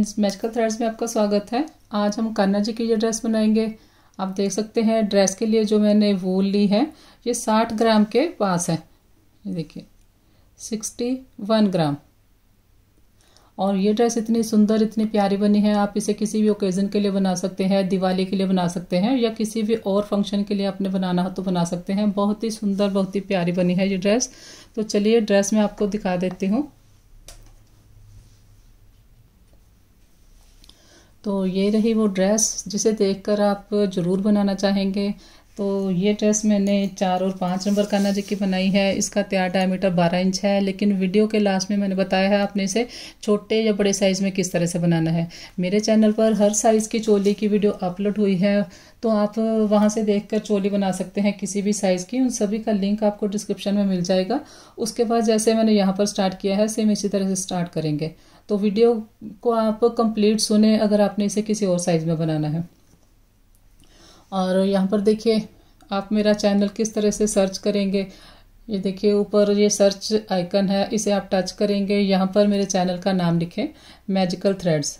friends magical threads में आपका स्वागत है आज हम कान्हा जी की ये ड्रेस बनाएंगे आप देख सकते हैं ड्रेस के लिए जो मैंने वूल ली है ये साठ ग्राम के पास है ये देखिए सिक्सटी वन ग्राम और ये ड्रेस इतनी सुंदर इतनी प्यारी बनी है आप इसे किसी भी ओकेज़न के लिए बना सकते हैं दिवाली के लिए बना सकते हैं या किसी भी और फंक्शन के लिए आपने बनाना हो तो बना सकते हैं बहुत ही सुंदर बहुत ही प्यारी बनी है ये ड्रेस तो चलिए ड्रेस मैं आपको दिखा देती हूँ तो ये रही वो ड्रेस जिसे देखकर आप ज़रूर बनाना चाहेंगे तो ये ड्रेस मैंने चार और पाँच नंबर का जी की बनाई है इसका तैयार डायमीटर बारह इंच है लेकिन वीडियो के लास्ट में मैंने बताया है आपने इसे छोटे या बड़े साइज़ में किस तरह से बनाना है मेरे चैनल पर हर साइज़ की चोली की वीडियो अपलोड हुई है तो आप वहाँ से देखकर चोली बना सकते हैं किसी भी साइज़ की उन सभी का लिंक आपको डिस्क्रिप्शन में मिल जाएगा उसके बाद जैसे मैंने यहाँ पर स्टार्ट किया है सेम इसी तरह से स्टार्ट करेंगे तो वीडियो को आप कंप्लीट सुने अगर आपने इसे किसी और साइज़ में बनाना है और यहाँ पर देखिए आप मेरा चैनल किस तरह से सर्च करेंगे ये देखिए ऊपर ये सर्च आइकन है इसे आप टच करेंगे यहाँ पर मेरे चैनल का नाम लिखें मैजिकल थ्रेड्स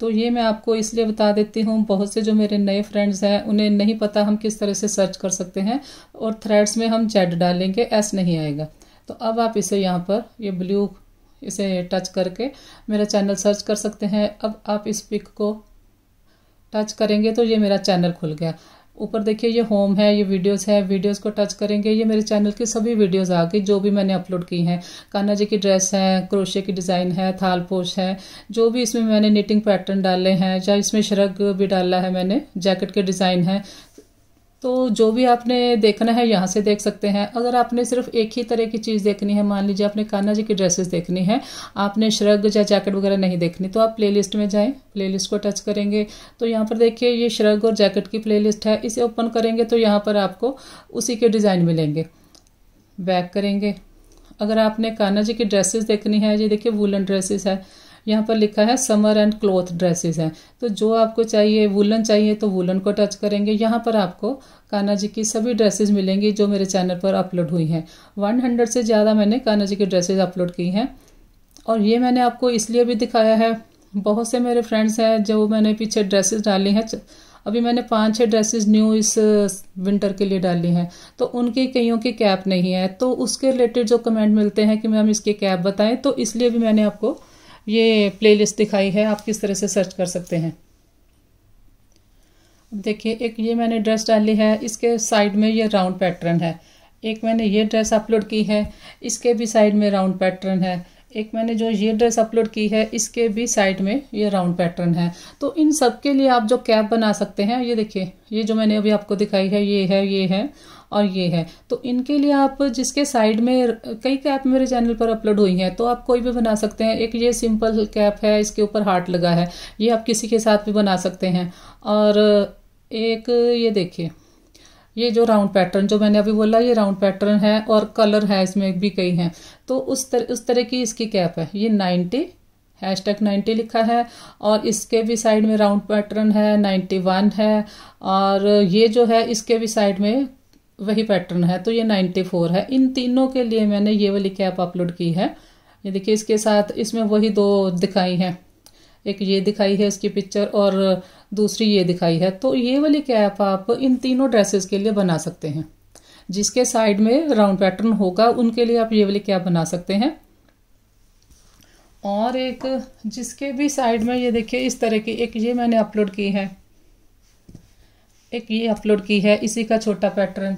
तो ये मैं आपको इसलिए बता देती हूँ बहुत से जो मेरे नए फ्रेंड्स हैं उन्हें नहीं पता हम किस तरह से सर्च कर सकते हैं और थ्रेड्स में हम जेड डालेंगे एस नहीं आएगा तो अब आप इसे यहाँ पर ये ब्लू इसे टच करके मेरा चैनल सर्च कर सकते हैं अब आप इस पिक को टच करेंगे तो ये मेरा चैनल खुल गया ऊपर देखिए ये होम है ये वीडियोस है वीडियोस को टच करेंगे ये मेरे चैनल की सभी वीडियोस आ गई जो भी मैंने अपलोड की हैं कान्हा जी की ड्रेस है क्रोशे की डिज़ाइन है थाल पोश है जो भी इसमें मैंने निटिंग पैटर्न डाले हैं या इसमें श्रग भी डाला है मैंने जैकेट के डिज़ाइन है तो जो भी आपने देखना है यहाँ से देख सकते हैं अगर आपने सिर्फ एक ही तरह की चीज़ देखनी है मान लीजिए आपने कान्हा जी की ड्रेसेस देखनी है आपने श्रग या जैकेट वगैरह नहीं देखनी तो आप प्लेलिस्ट में जाएं प्लेलिस्ट को टच करेंगे तो यहाँ पर देखिए ये श्रग और जैकेट की प्लेलिस्ट है इसे ओपन करेंगे तो यहाँ पर आपको उसी के डिज़ाइन मिलेंगे बैक करेंगे अगर आपने कान्हा जी की ड्रेसेस देखनी है ये देखिए वूलन ड्रेसेस है यहाँ पर लिखा है समर एंड क्लोथ ड्रेसेस हैं तो जो आपको चाहिए वुलन चाहिए तो वुलन को टच करेंगे यहाँ पर आपको कान्हा जी की सभी ड्रेसेस मिलेंगी जो मेरे चैनल पर अपलोड हुई हैं वन हंड्रेड से ज़्यादा मैंने कान्हा जी की ड्रेसेज अपलोड की हैं और ये मैंने आपको इसलिए भी दिखाया है बहुत से मेरे फ्रेंड्स हैं जो मैंने पीछे ड्रेसेज डाली हैं अभी मैंने पाँच छः ड्रेसेस न्यू इस विंटर uh, के लिए डाली हैं तो उनके कईयों की कैप नहीं है तो उसके रिलेटेड जो कमेंट मिलते हैं कि मैम इसके कैप बताएं तो इसलिए भी मैंने आपको ये प्लेलिस्ट दिखाई है आप किस तरह से सर्च कर सकते हैं देखिए एक ये मैंने ड्रेस डाली है इसके साइड में ये राउंड पैटर्न है एक मैंने ये ड्रेस अपलोड की है इसके भी साइड में राउंड पैटर्न है एक मैंने जो ये ड्रेस अपलोड की है इसके भी साइड में ये राउंड पैटर्न है तो इन सब के लिए आप जो कैप बना सकते हैं ये देखिए ये जो मैंने अभी आपको दिखाई है ये है ये है और ये है तो इनके लिए आप जिसके साइड में कई कैप मेरे चैनल पर अपलोड हुई हैं तो आप कोई भी बना सकते हैं एक ये सिंपल कैप है इसके ऊपर हार्ट लगा है ये आप किसी के साथ भी बना सकते हैं और एक ये देखिए ये जो राउंड पैटर्न जो मैंने अभी बोला ये राउंड पैटर्न है और कलर है इसमें भी कई हैं तो उस तरह उस तरह की इसकी कैप है ये नाइन्टी हैश टैग नाइन्टी लिखा है और इसके भी साइड में राउंड पैटर्न है नाइन्टी वन है और ये जो है इसके भी साइड में वही पैटर्न है तो ये 94 है इन तीनों के लिए मैंने ये वाली कैप अपलोड की है ये देखिए इसके साथ इसमें वही दो दिखाई हैं एक ये दिखाई है इसकी पिक्चर और दूसरी ये दिखाई है तो ये वाली कैप आप इन तीनों ड्रेसेस के लिए बना सकते हैं जिसके साइड में राउंड पैटर्न होगा उनके लिए आप ये वाली कैप बना सकते हैं और एक जिसके भी साइड में ये देखिए इस तरह की एक ये मैंने अपलोड की है एक ये अपलोड की है इसी का छोटा पैटर्न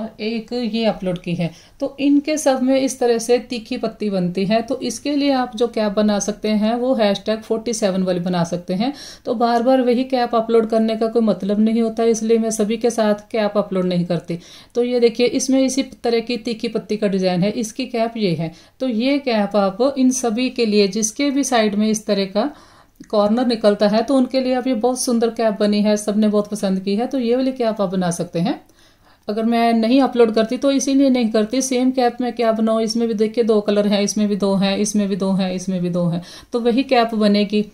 और एक ये अपलोड की है तो इनके सब में इस तरह से तीखी पत्ती बनती है तो इसके लिए आप जो कैप बना सकते हैं वो हैश टैग फोर्टी सेवन वाली बना सकते हैं तो बार बार वही कैप अपलोड करने का कोई मतलब नहीं होता इसलिए मैं सभी के साथ कैप अपलोड नहीं करती तो ये देखिए इसमें इसी तरह की तीखी पत्ती का डिज़ाइन है इसकी कैप ये है तो ये कैप आप इन सभी के लिए जिसके भी साइड में इस तरह का कॉर्नर निकलता है तो उनके लिए अब ये बहुत सुंदर कैप बनी है सबने बहुत पसंद की है तो ये वाली कैप आप बना सकते हैं अगर मैं नहीं अपलोड करती तो इसीलिए नहीं करती सेम कैप में क्या बनाओ इसमें भी देखिए दो कलर हैं इसमें भी दो हैं इसमें भी दो हैं इसमें भी दो हैं तो वही कैप बनेगी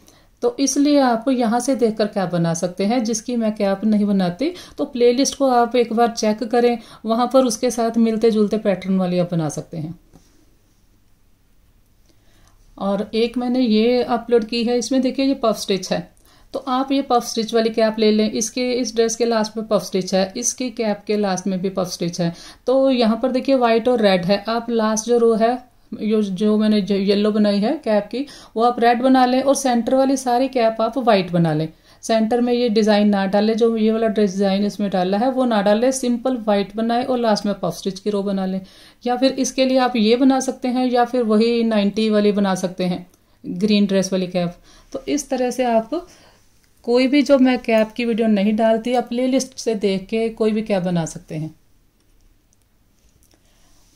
तो इसलिए आप यहाँ से देखकर कैप बना सकते हैं जिसकी मैं कैप नहीं बनाती तो प्लेलिस्ट को आप एक बार चेक करें वहाँ पर उसके साथ मिलते जुलते पैटर्न वाली आप बना सकते हैं और एक मैंने ये अपलोड की है इसमें देखिए ये पफ स्टिच है तो आप ये पफ स्टिच वाली कैप ले लें इसके इस ड्रेस के लास्ट में पफ स्टिच है इसकी कैप के लास्ट में भी पफ स्टिच है तो यहाँ पर देखिए वाइट और रेड है आप लास्ट जो रो है जो जो मैंने येलो बनाई है कैप की वो आप रेड बना लें और सेंटर वाली सारी कैप आप वाइट बना लें सेंटर में ये डिज़ाइन ना डाले जो ये वाला डिज़ाइन इसमें डाला है वो ना डाले सिंपल वाइट बनाए और लास्ट में पफ स्टिच की रो बना लें या फिर इसके लिए आप ये बना सकते हैं या फिर वही नाइन्टी वाली बना सकते हैं ग्रीन ड्रेस वाली कैप तो इस तरह से आप कोई भी जो मैं कैप की वीडियो नहीं डालती आप प्ले लिस्ट से देख के कोई भी कैप बना सकते हैं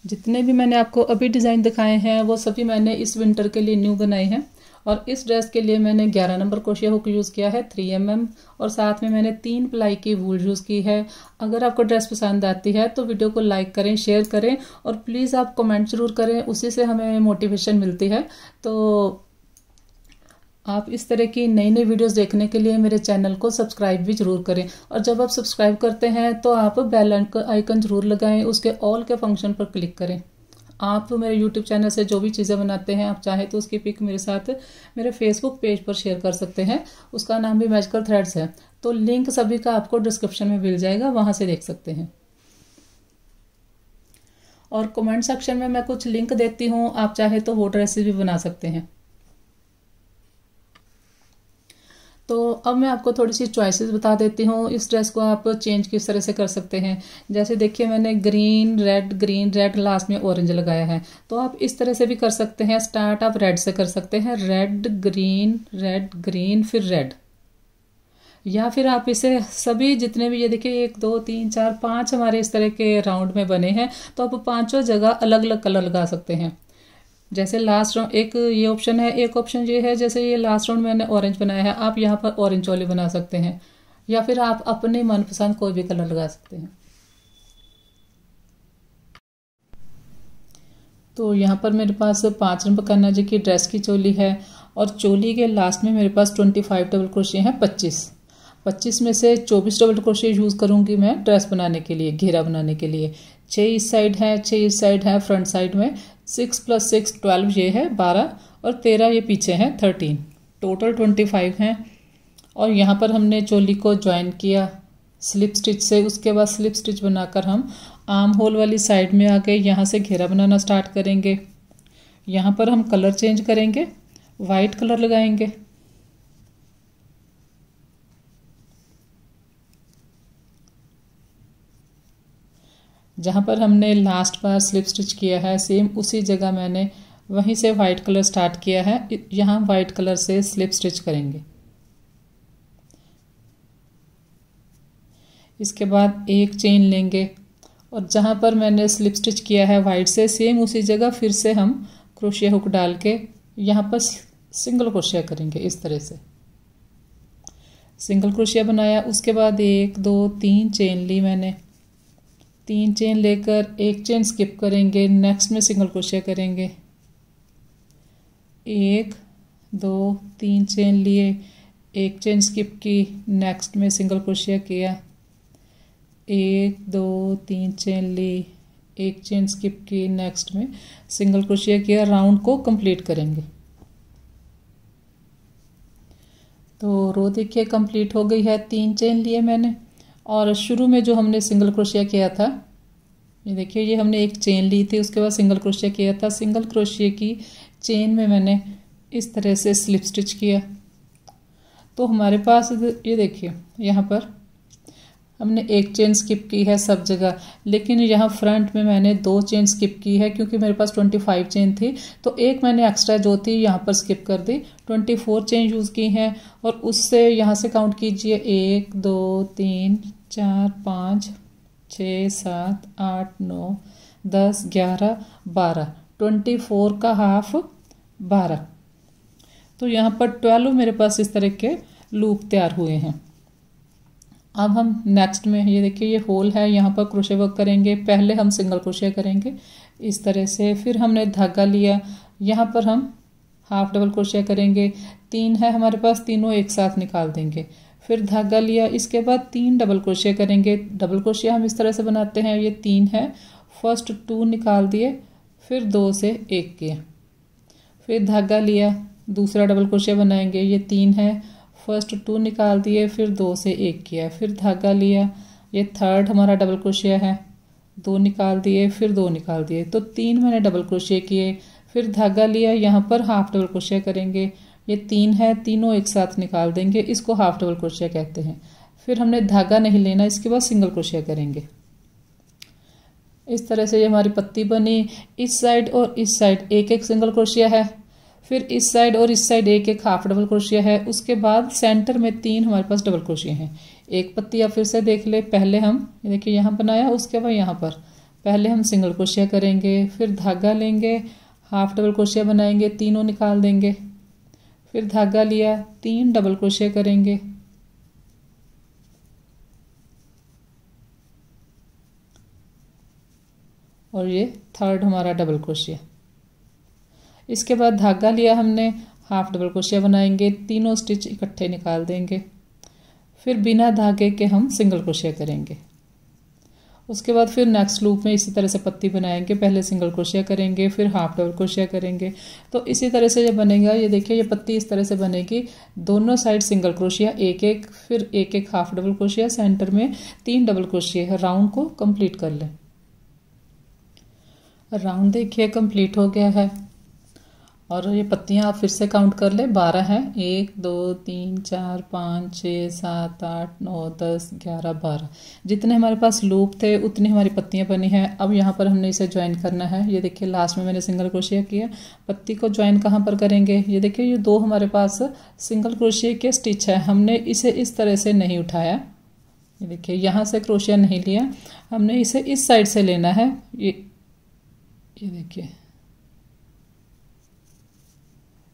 जितने भी मैंने आपको अभी डिज़ाइन दिखाए हैं वो सभी मैंने इस विंटर के लिए न्यू बनाए हैं और इस ड्रेस के लिए मैंने 11 नंबर क्रोशिया हुक यूज़ किया है 3 एम mm, और साथ में मैंने तीन प्लाई की वूल यूज़ की है अगर आपको ड्रेस पसंद आती है तो वीडियो को लाइक करें शेयर करें और प्लीज़ आप कमेंट ज़रूर करें उसी से हमें मोटिवेशन मिलती है तो आप इस तरह की नई नई वीडियोस देखने के लिए मेरे चैनल को सब्सक्राइब भी जरूर करें और जब आप सब्सक्राइब करते हैं तो आप बेल आइकन जरूर लगाएं उसके ऑल के फंक्शन पर क्लिक करें आप मेरे यूट्यूब चैनल से जो भी चीज़ें बनाते हैं आप चाहे तो उसकी पिक मेरे साथ मेरे फेसबुक पेज पर शेयर कर सकते हैं उसका नाम भी मैजिकल थ्रेड्स है तो लिंक सभी का आपको डिस्क्रिप्शन में मिल जाएगा वहाँ से देख सकते हैं और कमेंट सेक्शन में मैं कुछ लिंक देती हूँ आप चाहे तो वो ड्रेसेस भी बना सकते हैं तो अब मैं आपको थोड़ी सी चॉइसेस बता देती हूँ इस ड्रेस को आप चेंज किस तरह से कर सकते हैं जैसे देखिए मैंने green red green red last में ऑरेंज लगाया है तो आप इस तरह से भी कर सकते हैं स्टार्ट आप रेड से कर सकते हैं रेड ग्रीन रेड ग्रीन फिर रेड या फिर आप इसे सभी जितने भी ये देखिए एक दो तीन चार पाँच हमारे इस तरह के राउंड में बने हैं तो आप पाँचों जगह अलग अलग कलर लगा सकते हैं जैसे लास्ट राउंड एक ये ऑप्शन है एक ऑप्शन ये है जैसे ये लास्ट राउंड मैंने ऑरेंज बनाया है आप यहाँ पर ऑरेंज वाले बना सकते हैं या फिर आप अपने मनपसंद कोई भी कलर लगा सकते हैं तो यहाँ पर मेरे पास पांच नंबर कन्ना जी की ड्रेस की चोली है और चोली के लास्ट में मेरे पास ट्वेंटी फाइव डबल क्रोशे हैं पच्चीस पच्चीस में से चौबीस डबल क्रोशे यूज़ करूँगी मैं ड्रेस बनाने के लिए घेरा बनाने के लिए छः इस साइड है छः इस साइड है फ्रंट साइड में सिक्स प्लस सिक्स ट्वेल्व ये है बारह और तेरह ये पीछे हैं थर्टीन टोटल ट्वेंटी फाइव हैं और यहाँ पर हमने चोली को ज्वाइन किया स्लिप स्टिच से उसके बाद स्लिप स्टिच बनाकर हम आर्म होल वाली साइड में आ गए यहाँ से घेरा बनाना स्टार्ट करेंगे यहाँ पर हम कलर चेंज करेंगे वाइट कलर लगाएंगे जहाँ पर हमने लास्ट बार स्लिप स्टिच किया है सेम उसी जगह मैंने वहीं से वाइट कलर स्टार्ट किया है यहाँ वाइट कलर से स्लिप स्टिच करेंगे इसके बाद एक चेन लेंगे और जहाँ पर मैंने स्लिप स्टिच किया है वाइट से सेम उसी जगह फिर से हम क्रोशिया हुक डाल के यहाँ पर सिंगल क्रोशिया करेंगे इस तरह से सिंगल क्रोशिया बनाया उसके बाद एक दो तीन चेन ली मैंने तीन चेन लेकर एक चेन स्किप करेंगे नेक्स्ट में सिंगल क्रोशिया करेंगे एक दो तीन चेन लिए एक चेन स्किप की नेक्स्ट में सिंगल क्रोशिया किया एक दो तीन चेन ली एक चेन स्किप की नेक्स्ट में सिंगल क्रोशिया किया राउंड को कंप्लीट करेंगे तो रो देखिए कंप्लीट हो गई है तीन चेन लिए मैंने और शुरू में जो हमने सिंगल क्रोशिया किया था ये देखिए ये हमने एक चेन ली थी उसके बाद सिंगल क्रोशिया किया था सिंगल क्रोशिया की चेन में मैंने इस तरह से स्लिप स्टिच किया तो हमारे पास ये देखिए यहाँ पर हमने एक चेन स्किप की है सब जगह लेकिन यहाँ फ्रंट में मैंने दो चेन स्किप की है क्योंकि मेरे पास ट्वेंटी फाइव चेन थी तो एक मैंने एक्स्ट्रा जो थी यहाँ पर स्किप कर दी ट्वेंटी फोर चेन यूज़ की हैं और उससे यहाँ से काउंट कीजिए एक दो तीन चार पाँच छ सात आठ नौ दस ग्यारह बारह ट्वेंटी फोर का हाफ बारह तो यहाँ पर ट्वेल्व मेरे पास इस तरह के लूप तैयार हुए हैं अब हम नेक्स्ट में ये देखिए ये होल है यहाँ पर क्रोशे वर्क करेंगे पहले हम सिंगल क्रोशे करेंगे इस तरह से फिर हमने धागा लिया यहाँ पर हम हाफ डबल क्रोशिया करेंगे तीन है हमारे पास तीनों एक साथ निकाल देंगे फिर धागा लिया इसके बाद तीन डबल क्रोशिया करेंगे डबल क्रोशिया हम इस तरह से बनाते हैं ये तीन है फर्स्ट टू निकाल दिए फिर दो से एक किए फिर धागा लिया दूसरा डबल क्रोशिया बनाएंगे ये तीन है फर्स्ट टू निकाल दिए फिर दो से एक किया फिर धागा लिया ये थर्ड हमारा डबल क्रोशिया है दो निकाल दिए फिर दो निकाल दिए तो तीन मैंने डबल क्रोशिया किए फिर धागा लिया यहाँ पर हाफ डबल क्रोशिया करेंगे ये तीन है तीनों एक साथ निकाल देंगे इसको हाफ डबल क्रोशिया कहते हैं फिर हमने धागा नहीं लेना इसके बाद सिंगल क्रोशिया करेंगे इस तरह से ये हमारी पत्ती बनी इस साइड और इस साइड एक एक सिंगल क्रोशिया है फिर इस साइड और इस साइड एक एक हाफ डबल क्रोशिया है उसके बाद सेंटर में तीन हमारे पास डबल क्रोशिया हैं एक पत्ती आप फिर से देख ले पहले हम देखिए यहाँ बनाया उसके बाद यहाँ पर पहले हम सिंगल क्रोशिया करेंगे फिर धागा लेंगे हाफ डबल क्रोशिया बनाएंगे तीनों निकाल देंगे फिर धागा लिया तीन डबल क्रोशिया करेंगे और ये थर्ड हमारा डबल क्रोशिया इसके बाद धागा लिया हमने हाफ डबल क्रोशिया बनाएंगे तीनों स्टिच इकट्ठे निकाल देंगे फिर बिना धागे के हम सिंगल क्रोशिया करेंगे उसके बाद फिर नेक्स्ट लूप में इसी तरह से पत्ती बनाएंगे पहले सिंगल क्रोशिया करेंगे फिर हाफ डबल क्रोशिया करेंगे तो इसी तरह से जब बनेगा ये देखिए ये पत्ती इस तरह से बनेगी दोनों साइड सिंगल क्रोशिया एक एक फिर एक एक हाफ डबल क्रोशिया सेंटर में तीन डबल क्रोशिया राउंड को कंप्लीट कर लें राउंड देखिए कंप्लीट हो गया है और ये पत्तियाँ आप फिर से काउंट कर लें बारह हैं एक दो तीन चार पाँच छः सात आठ नौ दस ग्यारह बारह जितने हमारे पास लूप थे उतनी हमारी पत्तियाँ बनी हैं अब यहाँ पर हमने इसे ज्वाइन करना है ये देखिए लास्ट में मैंने सिंगल क्रोशिया किया पत्ती को ज्वाइन कहाँ पर करेंगे ये देखिए ये दो हमारे पास सिंगल क्रोशिया के स्टिच है हमने इसे इस तरह से नहीं उठाया ये देखिए यहाँ से क्रोशिया नहीं लिया हमने इसे इस साइड से लेना है ये ये देखिए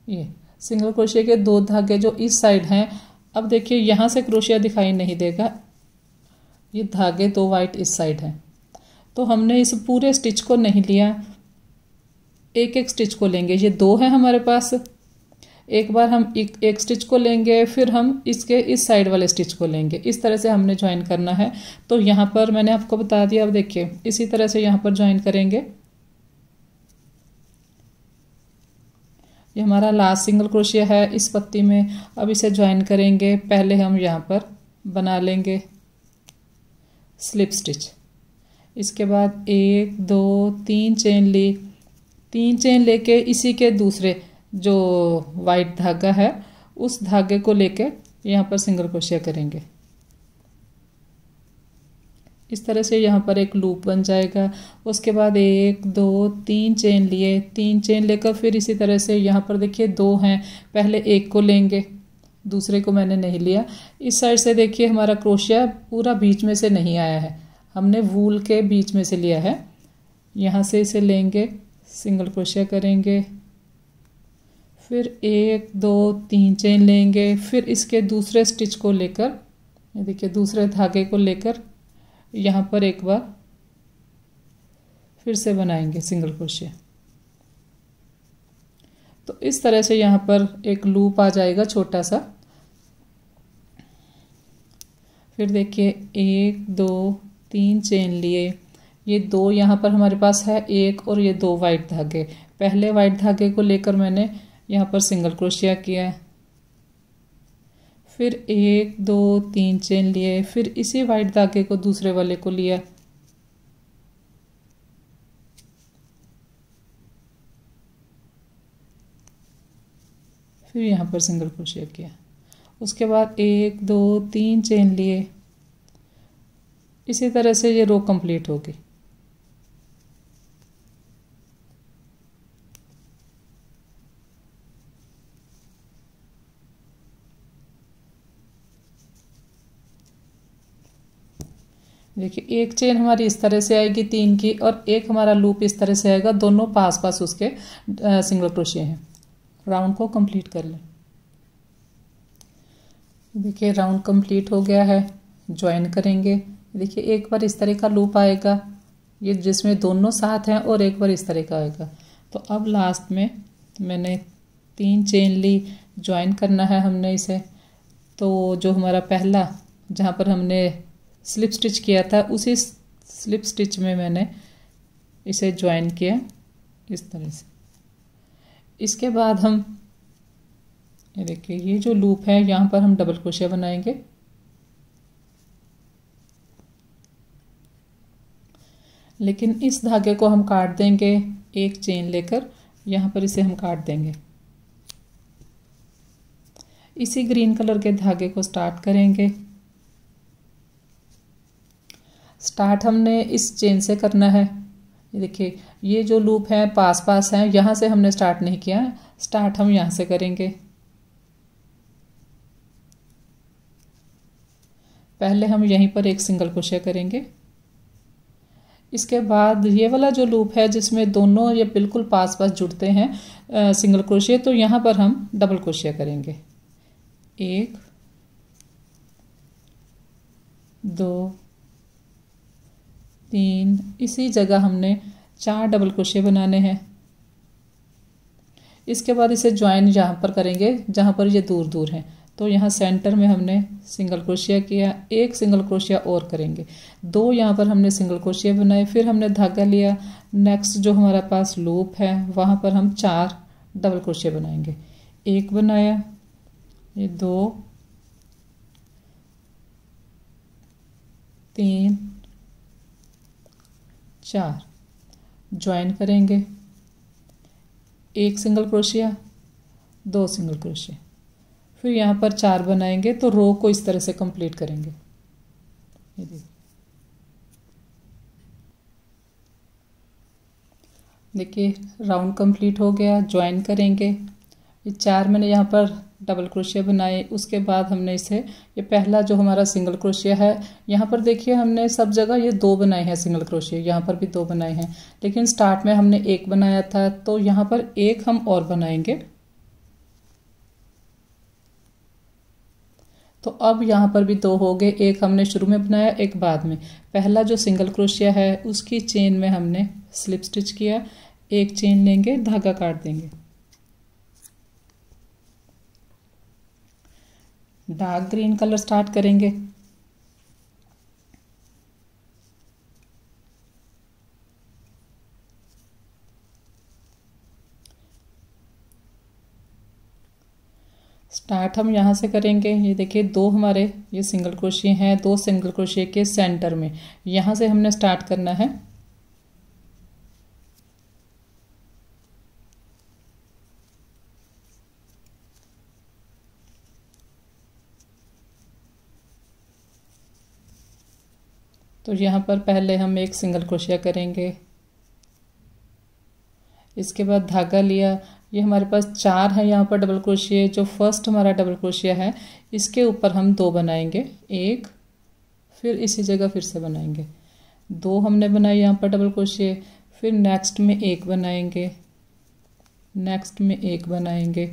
ये सिंगल क्रोशिया के दो धागे जो इस साइड हैं अब देखिए यहाँ से क्रोशिया दिखाई नहीं देगा ये धागे दो वाइट इस साइड हैं तो हमने इस पूरे स्टिच को नहीं लिया एक एक स्टिच को लेंगे ये दो हैं हमारे पास एक बार हम एक, एक स्टिच को लेंगे फिर हम इसके इस साइड वाले स्टिच को लेंगे इस तरह से हमने ज्वाइन करना है तो यहाँ पर मैंने आपको बता दिया अब देखिए इसी तरह से यहाँ पर ज्वाइन करेंगे ये हमारा लास्ट सिंगल क्रोशिया है इस पत्ती में अब इसे ज्वाइन करेंगे पहले हम यहाँ पर बना लेंगे स्लिप स्टिच इसके बाद एक दो तीन चेन ली तीन चेन लेके इसी के दूसरे जो वाइट धागा है उस धागे को लेके यहाँ पर सिंगल क्रोशिया करेंगे इस तरह से यहाँ पर एक लूप बन जाएगा उसके बाद एक दो तीन चेन लिए तीन चेन लेकर फिर इसी तरह से यहाँ पर देखिए दो हैं पहले एक को लेंगे दूसरे को मैंने नहीं लिया इस साइड से देखिए हमारा क्रोशिया पूरा बीच में से नहीं आया है हमने वूल के बीच में से लिया है यहाँ से इसे लेंगे सिंगल क्रोशिया करेंगे फिर एक दो तीन चेन लेंगे फिर इसके दूसरे स्टिच को लेकर देखिए दूसरे धागे को लेकर यहाँ पर एक बार फिर से बनाएंगे सिंगल क्रोशिया तो इस तरह से यहाँ पर एक लूप आ जाएगा छोटा सा फिर देखिए एक दो तीन चेन लिए ये दो यहाँ पर हमारे पास है एक और ये दो वाइट धागे पहले वाइट धागे को लेकर मैंने यहाँ पर सिंगल क्रोशिया किया है फिर एक दो तीन चेन लिए फिर इसी वाइट धागे को दूसरे वाले को लिया फिर यहाँ पर सिंगल क्रोशिया किया उसके बाद एक दो तीन चेन लिए इसी तरह से ये रो कंप्लीट होगी देखिए एक चेन हमारी इस तरह से आएगी तीन की और एक हमारा लूप इस तरह से आएगा दोनों पास पास उसके सिंगल क्रोशिया हैं राउंड को कंप्लीट कर लें देखिए राउंड कंप्लीट हो गया है ज्वाइन करेंगे देखिए एक बार इस तरह का लूप आएगा ये जिसमें दोनों साथ हैं और एक बार इस तरह का आएगा तो अब लास्ट में मैंने तीन चेन ली ज्वाइन करना है हमने इसे तो जो हमारा पहला जहाँ पर हमने स्लिप स्टिच किया था उसी स्लिप स्टिच में मैंने इसे ज्वाइन किया इस तरह से इसके बाद हम ये देखिए ये जो लूप है यहाँ पर हम डबल क्रोशिया बनाएंगे लेकिन इस धागे को हम काट देंगे एक चेन लेकर यहाँ पर इसे हम काट देंगे इसी ग्रीन कलर के धागे को स्टार्ट करेंगे स्टार्ट हमने इस चेन से करना है ये देखिए ये जो लूप है पास पास है यहाँ से हमने स्टार्ट नहीं किया स्टार्ट हम यहाँ से करेंगे पहले हम यहीं पर एक सिंगल क्रोशिया करेंगे इसके बाद ये वाला जो लूप है जिसमें दोनों ये बिल्कुल पास पास जुड़ते हैं आ, सिंगल क्रोशिया तो यहाँ पर हम डबल क्रोशिया करेंगे एक दो तीन इसी जगह हमने चार डबल क्रोशे बनाने हैं इसके बाद इसे ज्वाइन यहाँ पर करेंगे जहाँ पर ये दूर दूर हैं तो यहाँ सेंटर में हमने सिंगल क्रोशिया किया एक सिंगल क्रोशिया और करेंगे दो यहाँ पर हमने सिंगल क्रोशिया बनाए फिर हमने धागा लिया नेक्स्ट जो हमारा पास लूप है वहाँ पर हम चार डबल क्रोशिया बनाएंगे एक बनाया ये दो तीन चार ज्वाइन करेंगे एक सिंगल क्रोशिया दो सिंगल क्रोशिया फिर यहाँ पर चार बनाएंगे तो रो को इस तरह से कंप्लीट करेंगे ये देखिए देखिए राउंड कंप्लीट हो गया ज्वाइन करेंगे ये चार मैंने यहाँ पर डबल क्रोशिया बनाए उसके बाद हमने इसे ये पहला जो हमारा सिंगल क्रोशिया है यहाँ पर देखिए हमने सब जगह ये दो बनाए हैं सिंगल क्रोशिया यहाँ पर भी दो बनाए हैं लेकिन स्टार्ट में हमने एक बनाया था तो यहाँ पर एक हम और बनाएंगे तो अब यहाँ पर भी दो हो गए एक हमने शुरू में बनाया एक बाद में पहला जो सिंगल क्रोशिया है उसकी चेन में हमने स्लिप स्टिच किया एक चेन लेंगे धागा काट देंगे डार्क ग्रीन कलर स्टार्ट करेंगे स्टार्ट हम यहाँ से करेंगे ये देखिए दो हमारे ये सिंगल क्रोशिया हैं दो सिंगल क्रोशिया के सेंटर में यहाँ से हमने स्टार्ट करना है तो यहाँ पर पहले हम एक सिंगल क्रोशिया करेंगे इसके बाद धागा लिया ये हमारे पास चार है यहाँ पर डबल क्रोशिया जो फर्स्ट हमारा डबल क्रोशिया है इसके ऊपर हम दो बनाएंगे एक फिर इसी जगह फिर से बनाएंगे दो हमने बनाए यहाँ पर डबल क्रोशिया फिर नेक्स्ट में एक बनाएंगे नेक्स्ट में एक बनाएंगे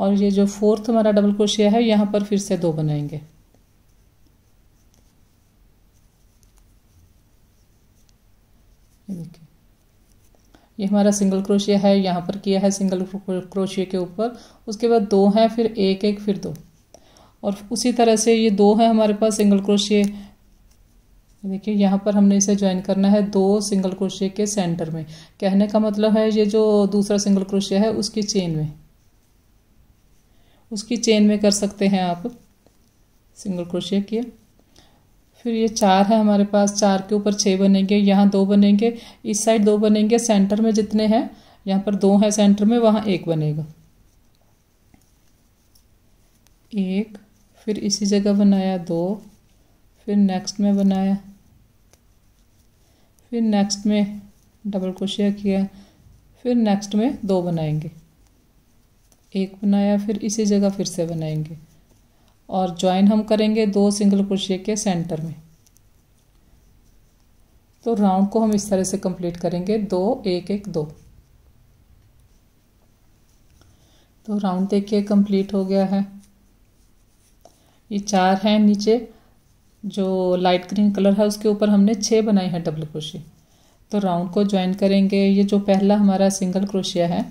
और ये जो फोर्थ हमारा डबल क्रोशिया है यहाँ पर फिर से दो बनाएंगे देखिए ये हमारा सिंगल क्रोशिया है यहाँ पर किया है सिंगल क्रोशिया के ऊपर उसके बाद दो हैं फिर एक एक फिर दो और उसी तरह से ये दो हैं हमारे पास सिंगल क्रोशिया देखिए यहाँ पर हमने इसे ज्वाइन करना है दो सिंगल क्रोशिया के सेंटर में कहने का मतलब है ये जो दूसरा सिंगल क्रोशिया है उसकी चेन में उसकी चेन में कर सकते हैं आप सिंगल क्रोशिया किया फिर ये चार है हमारे पास चार के ऊपर छः बनेंगे यहाँ दो बनेंगे इस साइड दो बनेंगे सेंटर में जितने हैं यहाँ पर दो हैं सेंटर में वहाँ एक बनेगा एक फिर इसी जगह बनाया दो फिर नेक्स्ट में बनाया फिर नेक्स्ट में डबल क्रोशिया किया फिर नेक्स्ट में दो बनाएंगे एक बनाया फिर इसी जगह फिर से बनाएंगे और ज्वाइन हम करेंगे दो सिंगल क्रोशिया के सेंटर में तो राउंड को हम इस तरह से कंप्लीट करेंगे दो एक एक दो तो राउंड देखिए कंप्लीट हो गया है ये चार हैं नीचे जो लाइट ग्रीन कलर है उसके ऊपर हमने छः बनाए हैं डबल क्रोशिया तो राउंड को ज्वाइन करेंगे ये जो पहला हमारा सिंगल क्रोशिया है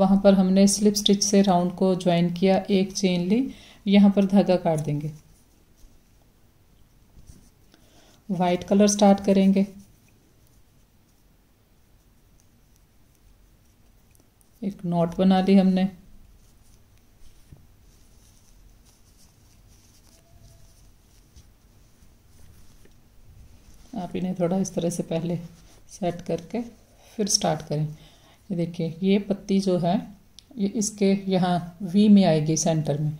वहाँ पर हमने स्लिप स्टिच से राउंड को ज्वाइन किया एक चेन ली यहाँ पर धागा काट देंगे वाइट कलर स्टार्ट करेंगे एक नॉट बना ली हमने आप इन्हें थोड़ा इस तरह से पहले सेट करके फिर स्टार्ट करें ये देखिए ये पत्ती जो है ये इसके यहाँ वी में आएगी सेंटर में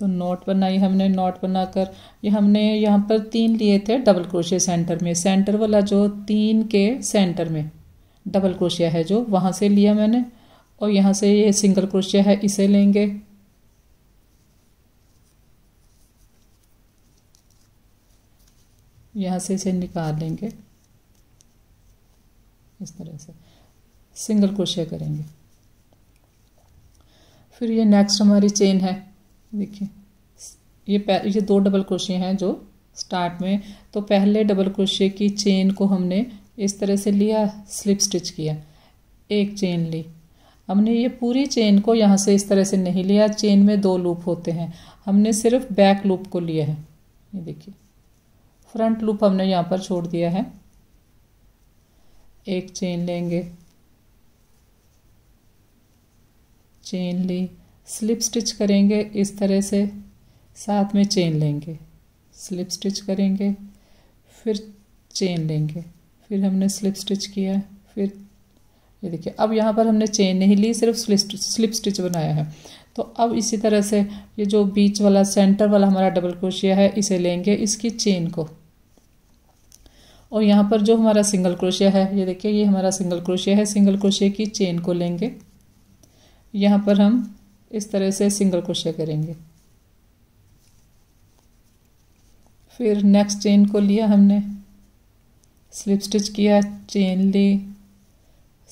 तो नोट बनाई हमने नोट बनाकर ये हमने यहाँ पर तीन लिए थे डबल क्रोशिया सेंटर में सेंटर वाला जो तीन के सेंटर में डबल क्रोशिया है जो वहाँ से लिया मैंने और यहाँ से ये सिंगल क्रोशिया है इसे लेंगे यहाँ से इसे निकाल लेंगे इस तरह से सिंगल क्रोशिया करेंगे फिर ये नेक्स्ट हमारी चेन है देखिए ये ये दो डबल क्रोशिया हैं जो स्टार्ट में तो पहले डबल क्रोशिया की चेन को हमने इस तरह से लिया स्लिप स्टिच किया एक चेन ली हमने ये पूरी चेन को यहाँ से इस तरह से नहीं लिया चेन में दो लूप होते हैं हमने सिर्फ बैक लूप को लिया है ये देखिए फ्रंट लूप हमने यहाँ पर छोड़ दिया है एक चेन लेंगे चेन ली स्लिप स्टिच करेंगे इस तरह से साथ में चेन लेंगे स्लिप स्टिच करेंगे फिर चेन लेंगे फिर हमने स्लिप स्टिच किया फिर ये देखिए अब यहाँ पर हमने चेन नहीं ली सिर्फ स्लिप स्लिप स्टिच बनाया है तो अब इसी तरह से ये जो बीच वाला सेंटर वाला हमारा डबल क्रोशिया है इसे लेंगे इसकी चेन को और यहाँ पर जो हमारा सिंगल क्रोशिया है ये देखिए ये हमारा सिंगल क्रोशिया है सिंगल क्रोशिया की चेन को लेंगे यहाँ पर हम इस तरह से सिंगल क्रोशिया करेंगे फिर नेक्स्ट चेन को लिया हमने स्लिप स्टिच किया चेन ली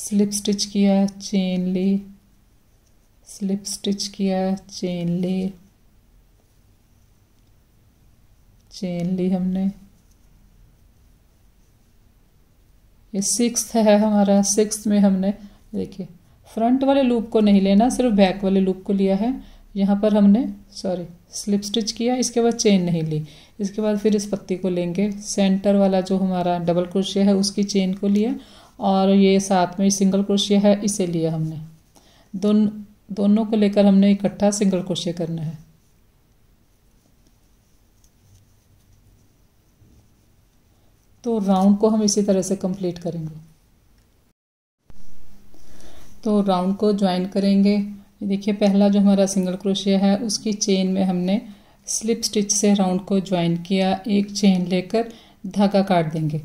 स्लिप स्टिच किया चेन ली स्लिप स्टिच किया चेन ली चेन ली हमने ये सिक्स है हमारा सिक्स में हमने देखिए फ्रंट वाले लूप को नहीं लेना सिर्फ बैक वाले लूप को लिया है यहाँ पर हमने सॉरी स्लिप स्टिच किया इसके बाद चेन नहीं ली इसके बाद फिर इस पत्ती को लेंगे सेंटर वाला जो हमारा डबल क्रोशिया है उसकी चेन को लिया और ये साथ में सिंगल क्रोशिया है इसे लिया हमने दोनों दोनों को लेकर हमने इकट्ठा सिंगल क्रोशिया करना है तो राउंड को हम इसी तरह से कंप्लीट करेंगे तो राउंड को ज्वाइन करेंगे देखिए पहला जो हमारा सिंगल क्रोशिया है उसकी चेन में हमने स्लिप स्टिच से राउंड को ज्वाइन किया एक चेन लेकर धागा काट देंगे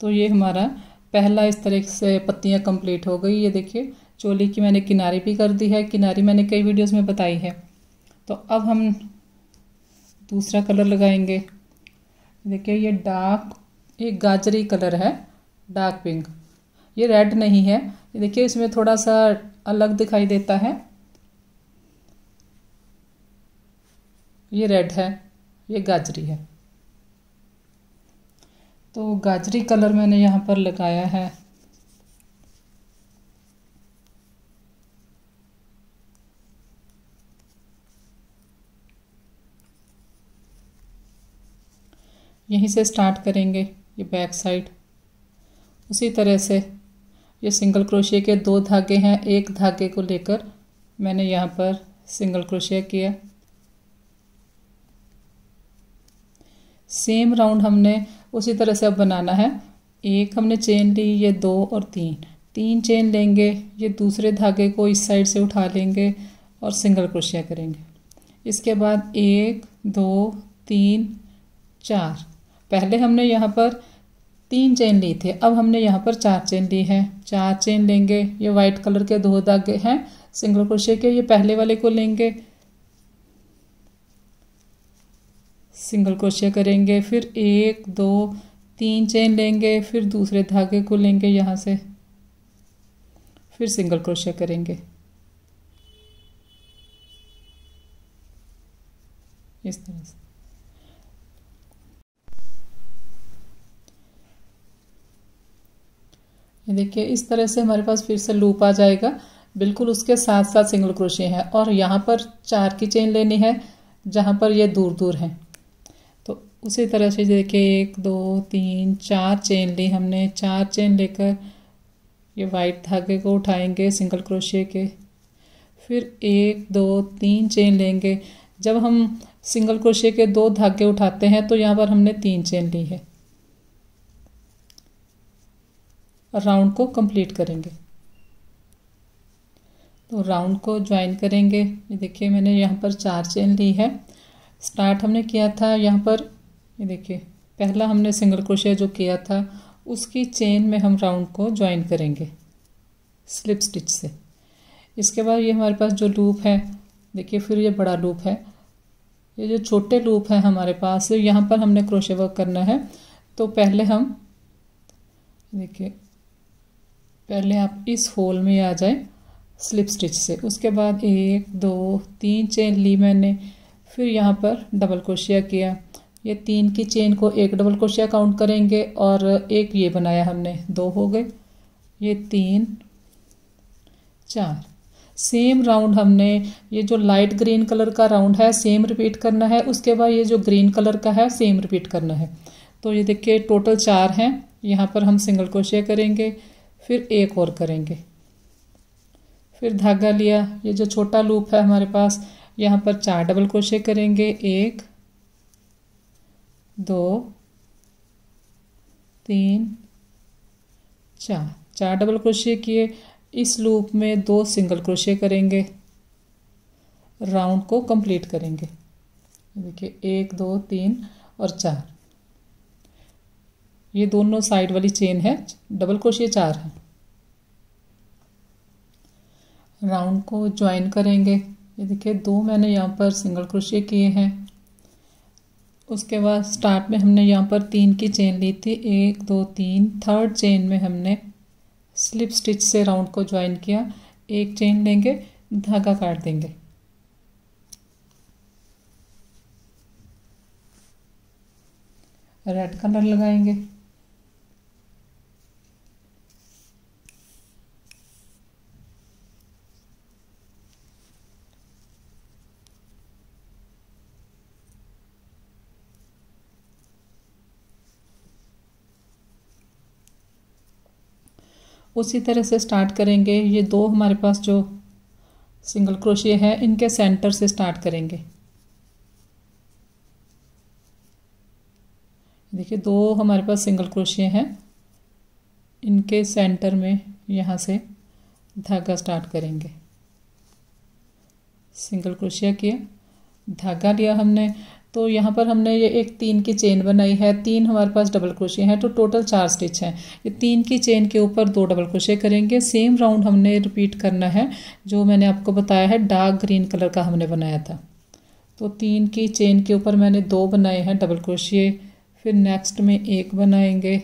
तो ये हमारा पहला इस तरह से पत्तियाँ कंप्लीट हो गई ये देखिए चोली की मैंने किनारी भी कर दी है किनारी मैंने कई वीडियोस में बताई है तो अब हम दूसरा कलर लगाएंगे देखिए ये डार्क ये गाजरी कलर है डार्क पिंक ये रेड नहीं है देखिए इसमें थोड़ा सा अलग दिखाई देता है ये रेड है ये गाजरी है तो गाजरी कलर मैंने यहाँ पर लगाया है यहीं से स्टार्ट करेंगे ये बैक साइड उसी तरह से ये सिंगल क्रोशिया के दो धागे हैं एक धागे को लेकर मैंने यहाँ पर सिंगल क्रोशिया किया सेम राउंड हमने उसी तरह से अब बनाना है एक हमने चेन ली ये दो और तीन तीन चेन लेंगे ये दूसरे धागे को इस साइड से उठा लेंगे और सिंगल क्रोशिया करेंगे इसके बाद एक दो तीन चार पहले हमने यहाँ पर तीन चेन ली थी अब हमने यहाँ पर चार चेन ली है चार चेन लेंगे ये वाइट कलर के दो धागे हैं सिंगल क्रोशे के ये पहले वाले को लेंगे सिंगल क्रोशे करेंगे फिर एक दो तीन चेन लेंगे फिर दूसरे धागे को लेंगे यहाँ से फिर सिंगल क्रोशे करेंगे इस तरह से ये देखिए इस तरह से हमारे पास फिर से लूप आ जाएगा बिल्कुल उसके साथ साथ सिंगल क्रोशे है और यहाँ पर चार की चेन लेनी है जहाँ पर ये दूर दूर है तो उसी तरह से देखिए एक दो तीन चार चेन ली हमने चार चेन लेकर ये वाइट धागे को उठाएंगे सिंगल क्रोशिया के फिर एक दो तीन चेन लेंगे जब हम सिंगल क्रोशिया के दो धागे उठाते हैं तो यहाँ पर हमने तीन चेन ली है राउंड को कंप्लीट करेंगे तो राउंड को ज्वाइन करेंगे ये देखिए मैंने यहाँ पर चार चेन ली है स्टार्ट हमने किया था यहाँ पर ये देखिए पहला हमने सिंगल क्रोशिया जो किया था उसकी चेन में हम राउंड को ज्वाइन करेंगे स्लिप स्टिच से इसके बाद ये हमारे पास जो लूप है देखिए फिर ये बड़ा लूप है ये जो छोटे लूप है हमारे पास यहाँ पर हमने क्रोशे वर्क करना है तो पहले हम देखिए पहले आप इस होल में आ जाए स्लिप स्टिच से उसके बाद एक दो तीन चेन ली मैंने फिर यहाँ पर डबल क्रोशिया किया ये तीन की चेन को एक डबल क्रोशिया काउंट करेंगे और एक ये बनाया हमने दो हो गए ये तीन चार सेम राउंड हमने ये जो लाइट ग्रीन कलर का राउंड है सेम रिपीट करना है उसके बाद ये जो ग्रीन कलर का है सेम रिपीट करना है तो ये देखिए टोटल चार हैं यहाँ पर हम सिंगल क्रोशिया करेंगे फिर एक और करेंगे फिर धागा लिया ये जो छोटा लूप है हमारे पास यहाँ पर चार डबल क्रोशे करेंगे एक दो तीन चार चार डबल क्रोशे किए इस लूप में दो सिंगल क्रोशे करेंगे राउंड को कंप्लीट करेंगे देखिए एक दो तीन और चार ये दोनों साइड वाली चेन है डबल क्रोशिए चार है राउंड को ज्वाइन करेंगे ये देखिए दो मैंने यहाँ पर सिंगल क्रोशिए किए हैं उसके बाद स्टार्ट में हमने यहाँ पर तीन की चेन ली थी एक दो तीन थर्ड चेन में हमने स्लिप स्टिच से राउंड को ज्वाइन किया एक चेन लेंगे धागा काट देंगे रेड कलर लगाएंगे उसी तरह से स्टार्ट करेंगे ये दो हमारे पास जो सिंगल क्रोशिया है इनके सेंटर से स्टार्ट करेंगे देखिए दो हमारे पास सिंगल क्रोशिए हैं इनके सेंटर में यहाँ से धागा स्टार्ट करेंगे सिंगल क्रोशिया किया धागा लिया हमने तो यहाँ पर हमने ये एक तीन की चेन बनाई है तीन हमारे पास डबल क्रोशे हैं तो टोटल चार स्टिच हैं ये तीन की चेन के ऊपर दो डबल क्रोशे करेंगे सेम राउंड हमने रिपीट करना है जो मैंने आपको बताया है डार्क ग्रीन कलर का हमने बनाया था तो तीन की चेन के ऊपर मैंने दो बनाए हैं डबल क्रोशिए फिर नेक्स्ट में एक बनाएंगे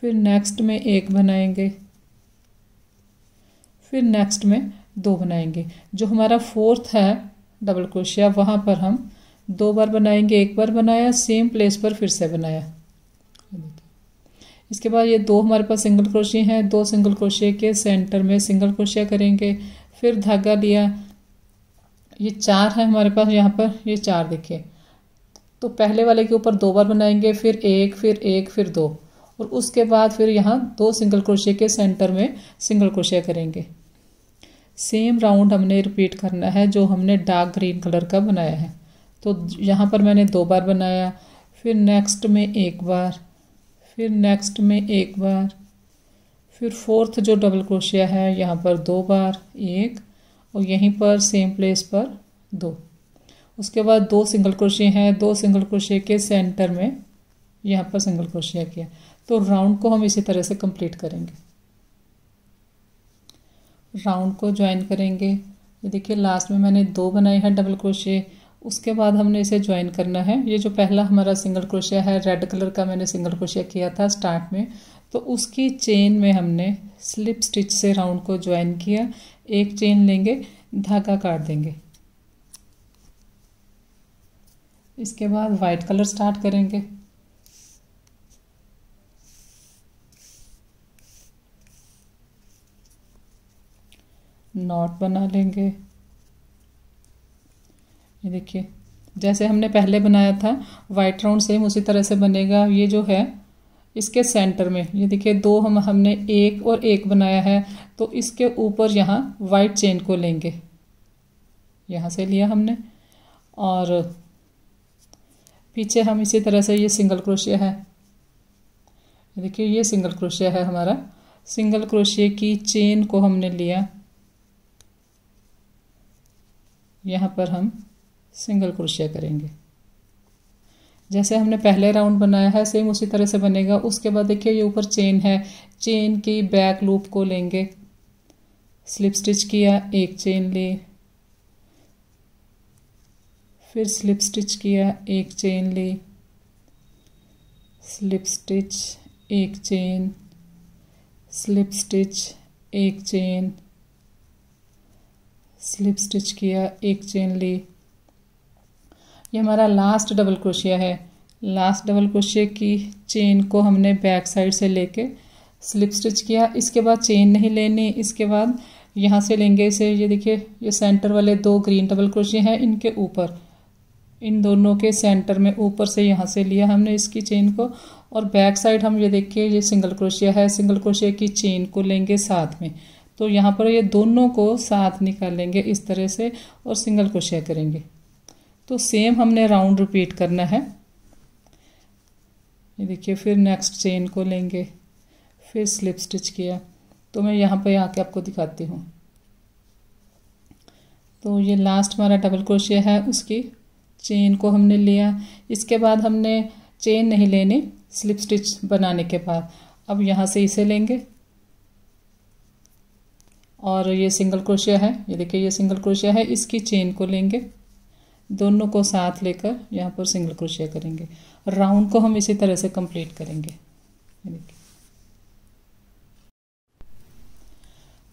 फिर नेक्स्ट में एक बनाएंगे फिर नेक्स्ट में दो बनाएंगे जो हमारा फोर्थ है डबल क्रोशिया वहाँ पर हम दो बार बनाएंगे एक बार बनाया सेम प्लेस पर फिर से बनाया इसके बाद ये दो हमारे पास सिंगल क्रोशिया हैं दो सिंगल क्रोशिया के सेंटर में सिंगल क्रोशिया करेंगे फिर धागा लिया ये चार है हमारे पास यहाँ पर ये चार देखिए तो पहले वाले के ऊपर दो बार बनाएंगे फिर एक फिर एक फिर दो और उसके बाद फिर यहाँ दो सिंगल क्रोशिया के सेंटर में सिंगल क्रोशिया करेंगे सेम राउंड हमने रिपीट करना है जो हमने डार्क ग्रीन कलर का बनाया है तो यहाँ पर मैंने दो बार बनाया फिर नेक्स्ट में एक बार फिर नेक्स्ट में एक बार फिर फोर्थ जो डबल क्रोशिया है यहाँ पर दो बार एक और यहीं पर सेम प्लेस पर दो उसके बाद दो सिंगल क्रोशिया हैं दो सिंगल क्रोशिया के सेंटर में यहाँ पर सिंगल क्रोशिया किया तो राउंड को हम इसी तरह से कंप्लीट करेंगे राउंड को ज्वाइन करेंगे ये देखिए लास्ट में मैंने दो बनाए हैं डबल क्रोशिया उसके बाद हमने इसे ज्वाइन करना है ये जो पहला हमारा सिंगल क्रोशिया है रेड कलर का मैंने सिंगल क्रोशिया किया था स्टार्ट में तो उसकी चेन में हमने स्लिप स्टिच से राउंड को ज्वाइन किया एक चेन लेंगे धागा काट देंगे इसके बाद वाइट कलर स्टार्ट करेंगे नॉट बना लेंगे ये देखिए जैसे हमने पहले बनाया था वाइट राउंड सेम उसी तरह से बनेगा ये जो है इसके सेंटर में ये देखिए दो हम हमने एक और एक बनाया है तो इसके ऊपर यहाँ वाइट चेन को लेंगे यहाँ से लिया हमने और पीछे हम इसी तरह से ये सिंगल क्रोशिया है देखिए ये सिंगल क्रोशिया है हमारा सिंगल क्रोशिया की चेन को हमने लिया यहाँ पर हम सिंगल क्रोशिया करेंगे जैसे हमने पहले राउंड बनाया है सेम उसी तरह से बनेगा उसके बाद देखिए ये ऊपर चेन है चेन की बैक लूप को लेंगे स्लिप स्टिच किया एक चेन ली फिर स्लिप स्टिच किया एक चेन ली स्लिप स्टिच एक चेन स्लिप स्टिच एक चेन स्लिप स्टिच किया एक चेन ली ये हमारा लास्ट डबल क्रोशिया है लास्ट डबल क्रोशिया की चेन को हमने बैक साइड से लेके स्लिप स्टिच किया इसके बाद चेन नहीं लेनी इसके बाद यहाँ से लेंगे इसे ये देखिए ये सेंटर वाले दो ग्रीन डबल क्रोशिया हैं इनके ऊपर इन दोनों के सेंटर में ऊपर से यहाँ से लिया हमने इसकी चेन को और बैक साइड हम ये देखिए ये सिंगल क्रोशिया है सिंगल क्रोशिया की चेन को लेंगे साथ में तो यहाँ पर ये दोनों को साथ निकालेंगे इस तरह से और सिंगल क्रोशिया करेंगे तो सेम हमने राउंड रिपीट करना है ये देखिए फिर नेक्स्ट चेन को लेंगे फिर स्लिप स्टिच किया तो मैं यहाँ पर आके आपको दिखाती हूँ तो ये लास्ट हमारा डबल क्रोशिया है उसकी चेन को हमने लिया इसके बाद हमने चेन नहीं लेनी स्लिप स्टिच बनाने के बाद अब यहाँ से इसे लेंगे और ये सिंगल क्रोशिया है ये देखिए ये सिंगल क्रोशिया है इसकी चेन को लेंगे दोनों को साथ लेकर यहाँ पर सिंगल क्रोशिया करेंगे राउंड को हम इसी तरह से कंप्लीट करेंगे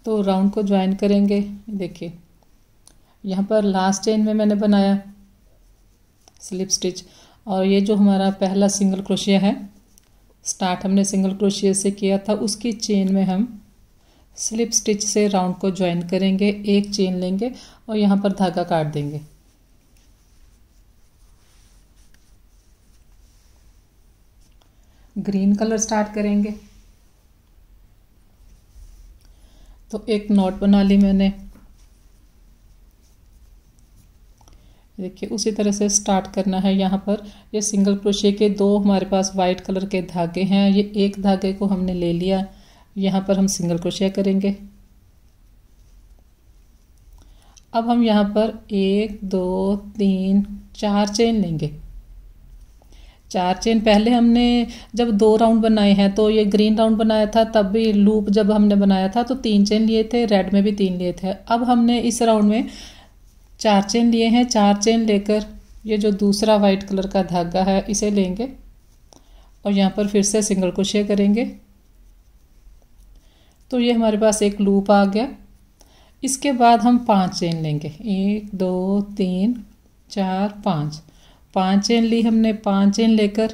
तो राउंड को ज्वाइन करेंगे देखिए यहाँ पर लास्ट चेन में मैंने बनाया स्लिप स्टिच और ये जो हमारा पहला सिंगल क्रोशिया है स्टार्ट हमने सिंगल क्रोशिया से किया था उसकी चेन में हम स्लिप स्टिच से राउंड को ज्वाइन करेंगे एक चेन लेंगे और यहाँ पर धागा काट देंगे ग्रीन कलर स्टार्ट करेंगे तो एक नोट बना ली मैंने देखिए उसी तरह से स्टार्ट करना है यहाँ पर ये सिंगल क्रोशे के दो हमारे पास वाइट कलर के धागे हैं ये एक धागे को हमने ले लिया यहाँ पर हम सिंगल क्रोशिया करेंगे अब हम यहाँ पर एक दो तीन चार चेन लेंगे चार चेन पहले हमने जब दो राउंड बनाए हैं तो ये ग्रीन राउंड बनाया था तब भी लूप जब हमने बनाया था तो तीन चेन लिए थे रेड में भी तीन लिए थे अब हमने इस राउंड में चार चेन लिए हैं चार चेन लेकर ये जो दूसरा वाइट कलर का धागा है इसे लेंगे और यहाँ पर फिर से सिंगल क्रोशिया करेंगे तो ये हमारे पास एक लूप आ गया इसके बाद हम पांच चेन लेंगे एक दो तीन चार पाँच पाँच चेन ली हमने पाँच चेन लेकर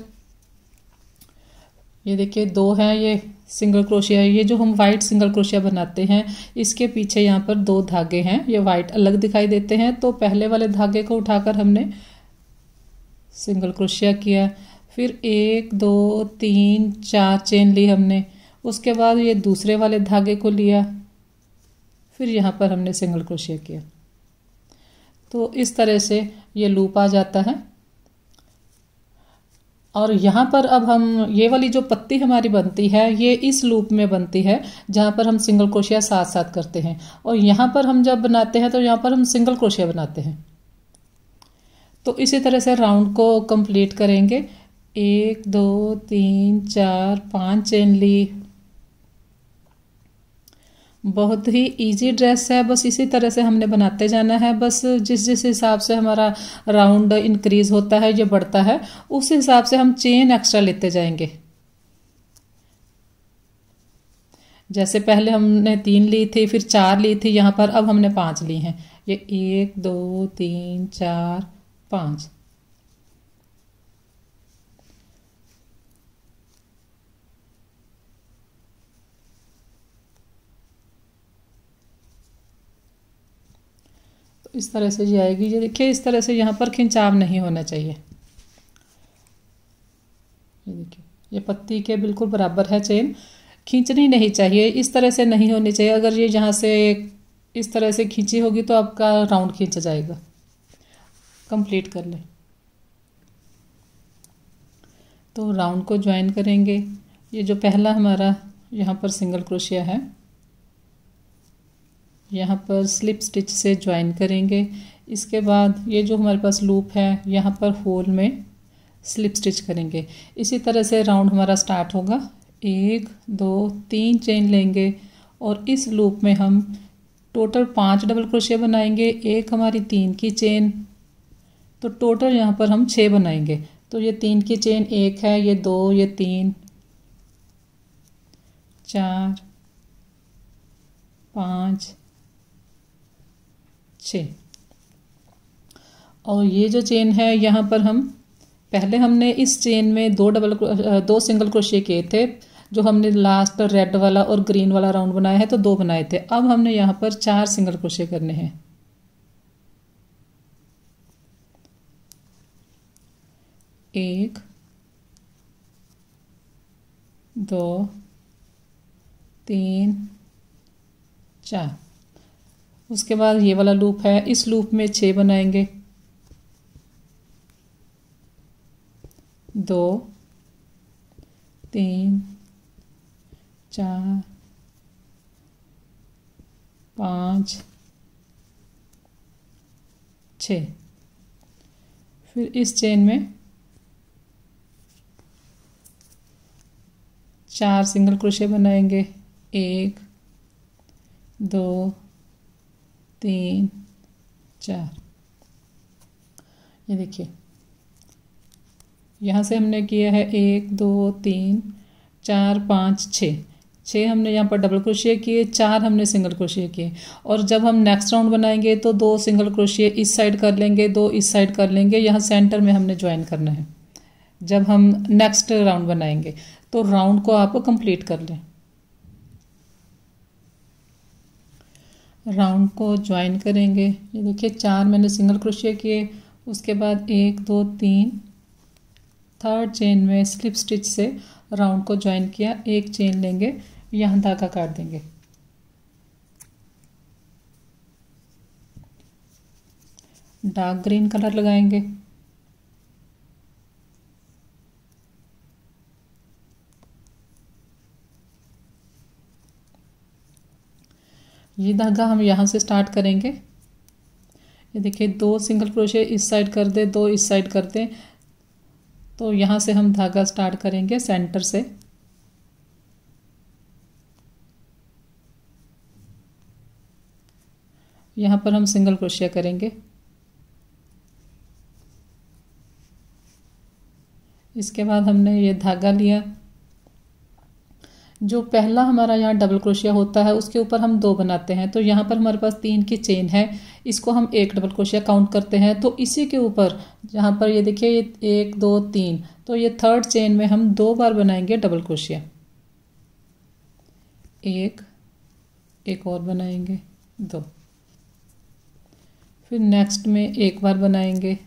ये देखिए दो हैं ये सिंगल क्रोशिया ये जो हम वाइट सिंगल क्रोशिया बनाते हैं इसके पीछे यहाँ पर दो धागे हैं ये वाइट अलग दिखाई देते हैं तो पहले वाले धागे को उठाकर हमने सिंगल क्रोशिया किया फिर एक दो तीन चार चेन ली हमने उसके बाद ये दूसरे वाले धागे को लिया फिर यहाँ पर हमने सिंगल क्रोशिया किया तो इस तरह से ये लूप आ जाता है और यहाँ पर अब हम ये वाली जो पत्ती हमारी बनती है ये इस लूप में बनती है जहाँ पर हम सिंगल क्रोशिया साथ साथ करते हैं और यहाँ पर हम जब बनाते हैं तो यहाँ पर हम सिंगल क्रोशिया बनाते हैं तो इसी तरह से राउंड को कंप्लीट करेंगे एक दो तीन चार पाँच चेन ली बहुत ही इजी ड्रेस है बस इसी तरह से हमने बनाते जाना है बस जिस जिस हिसाब से हमारा राउंड इंक्रीज होता है या बढ़ता है उस हिसाब से हम चेन एक्स्ट्रा लेते जाएंगे जैसे पहले हमने तीन ली थी फिर चार ली थी यहाँ पर अब हमने पांच ली हैं ये एक दो तीन चार पाँच इस तरह से ये आएगी ये देखिए इस तरह से यहाँ पर खिंचाव नहीं होना चाहिए ये देखिए ये पत्ती के बिल्कुल बराबर है चेन खींचनी नहीं चाहिए इस तरह से नहीं होनी चाहिए अगर ये यहाँ से इस तरह से खींची होगी तो आपका राउंड खींचा जाएगा कंप्लीट कर लें तो राउंड को ज्वाइन करेंगे ये जो पहला हमारा यहाँ पर सिंगल क्रोशिया है यहाँ पर स्लिप स्टिच से ज्वाइन करेंगे इसके बाद ये जो हमारे पास लूप है यहाँ पर होल में स्लिप स्टिच करेंगे इसी तरह से राउंड हमारा स्टार्ट होगा एक दो तीन चेन लेंगे और इस लूप में हम टोटल पाँच डबल क्रोशे बनाएंगे एक हमारी तीन की चेन तो टोटल यहाँ पर हम छः बनाएंगे तो ये तीन की चेन एक है ये दो ये तीन चार पाँच चेन और ये जो चेन है यहाँ पर हम पहले हमने इस चेन में दो डबल दो सिंगल क्रोशिया किए थे जो हमने लास्ट पर रेड वाला और ग्रीन वाला राउंड बनाया है तो दो बनाए थे अब हमने यहाँ पर चार सिंगल क्रोशिया करने हैं एक दो तीन चार उसके बाद ये वाला लूप है इस लूप में छः बनाएंगे दो तीन चार पाँच छ फिर इस चेन में चार सिंगल क्रोशे बनाएंगे एक दो तीन चार ये देखिए यहाँ से हमने किया है एक दो तीन चार पाँच छः छः हमने यहाँ पर डबल क्रोशिया किए चार हमने सिंगल क्रोशिया किए और जब हम नेक्स्ट राउंड बनाएंगे तो दो सिंगल क्रोशिया इस साइड कर लेंगे दो इस साइड कर लेंगे यहाँ सेंटर में हमने ज्वाइन करना है जब हम नेक्स्ट राउंड बनाएंगे तो राउंड को आप कंप्लीट कर लें राउंड को ज्वाइन करेंगे ये देखिए चार मैंने सिंगल क्रोशिया किए उसके बाद एक दो तीन थर्ड चेन में स्लिप स्टिच से राउंड को ज्वाइन किया एक चेन लेंगे यहाँ धागा काट देंगे डार्क ग्रीन कलर लगाएंगे ये धागा हम यहाँ से स्टार्ट करेंगे ये देखिए दो सिंगल क्रोशे इस साइड कर दे दो इस साइड कर दे तो यहाँ से हम धागा स्टार्ट करेंगे सेंटर से यहाँ पर हम सिंगल क्रोशिया करेंगे इसके बाद हमने ये धागा लिया जो पहला हमारा यहाँ डबल क्रोशिया होता है उसके ऊपर हम दो बनाते हैं तो यहाँ पर हमारे पास तीन की चेन है इसको हम एक डबल क्रोशिया काउंट करते हैं तो इसी के ऊपर जहाँ पर ये देखिए ये एक दो तीन तो ये थर्ड चेन में हम दो बार बनाएंगे डबल क्रोशिया एक एक और बनाएंगे दो फिर नेक्स्ट में एक बार बनाएंगे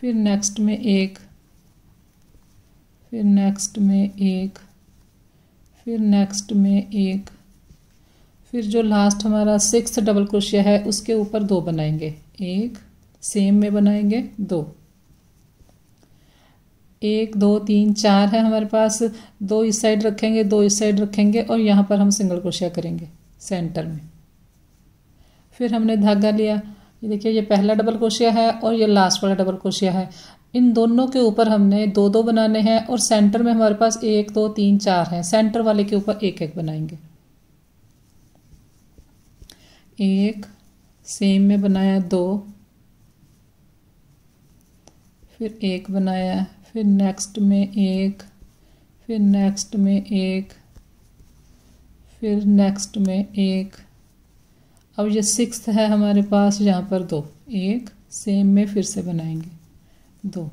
फिर नेक्स्ट में एक फिर नेक्स्ट में एक फिर नेक्स्ट में एक फिर जो लास्ट हमारा सिक्स डबल क्रोशिया है उसके ऊपर दो बनाएंगे एक सेम में बनाएंगे दो एक दो तीन चार है हमारे पास दो इस साइड रखेंगे दो इस साइड रखेंगे और यहाँ पर हम सिंगल क्रोशिया करेंगे सेंटर में फिर हमने धागा लिया ये देखिए ये पहला डबल क्रोशिया है और ये लास्ट वाला डबल क्रोशिया है इन दोनों के ऊपर हमने दो दो बनाने हैं और सेंटर में हमारे पास एक दो तीन चार हैं सेंटर वाले के ऊपर एक एक बनाएंगे एक सेम में बनाया दो फिर एक बनाया फिर नेक्स्ट में एक फिर नेक्स्ट में एक फिर नेक्स्ट में एक अब ये सिक्स है हमारे पास यहाँ पर दो एक सेम में फिर से बनाएंगे दो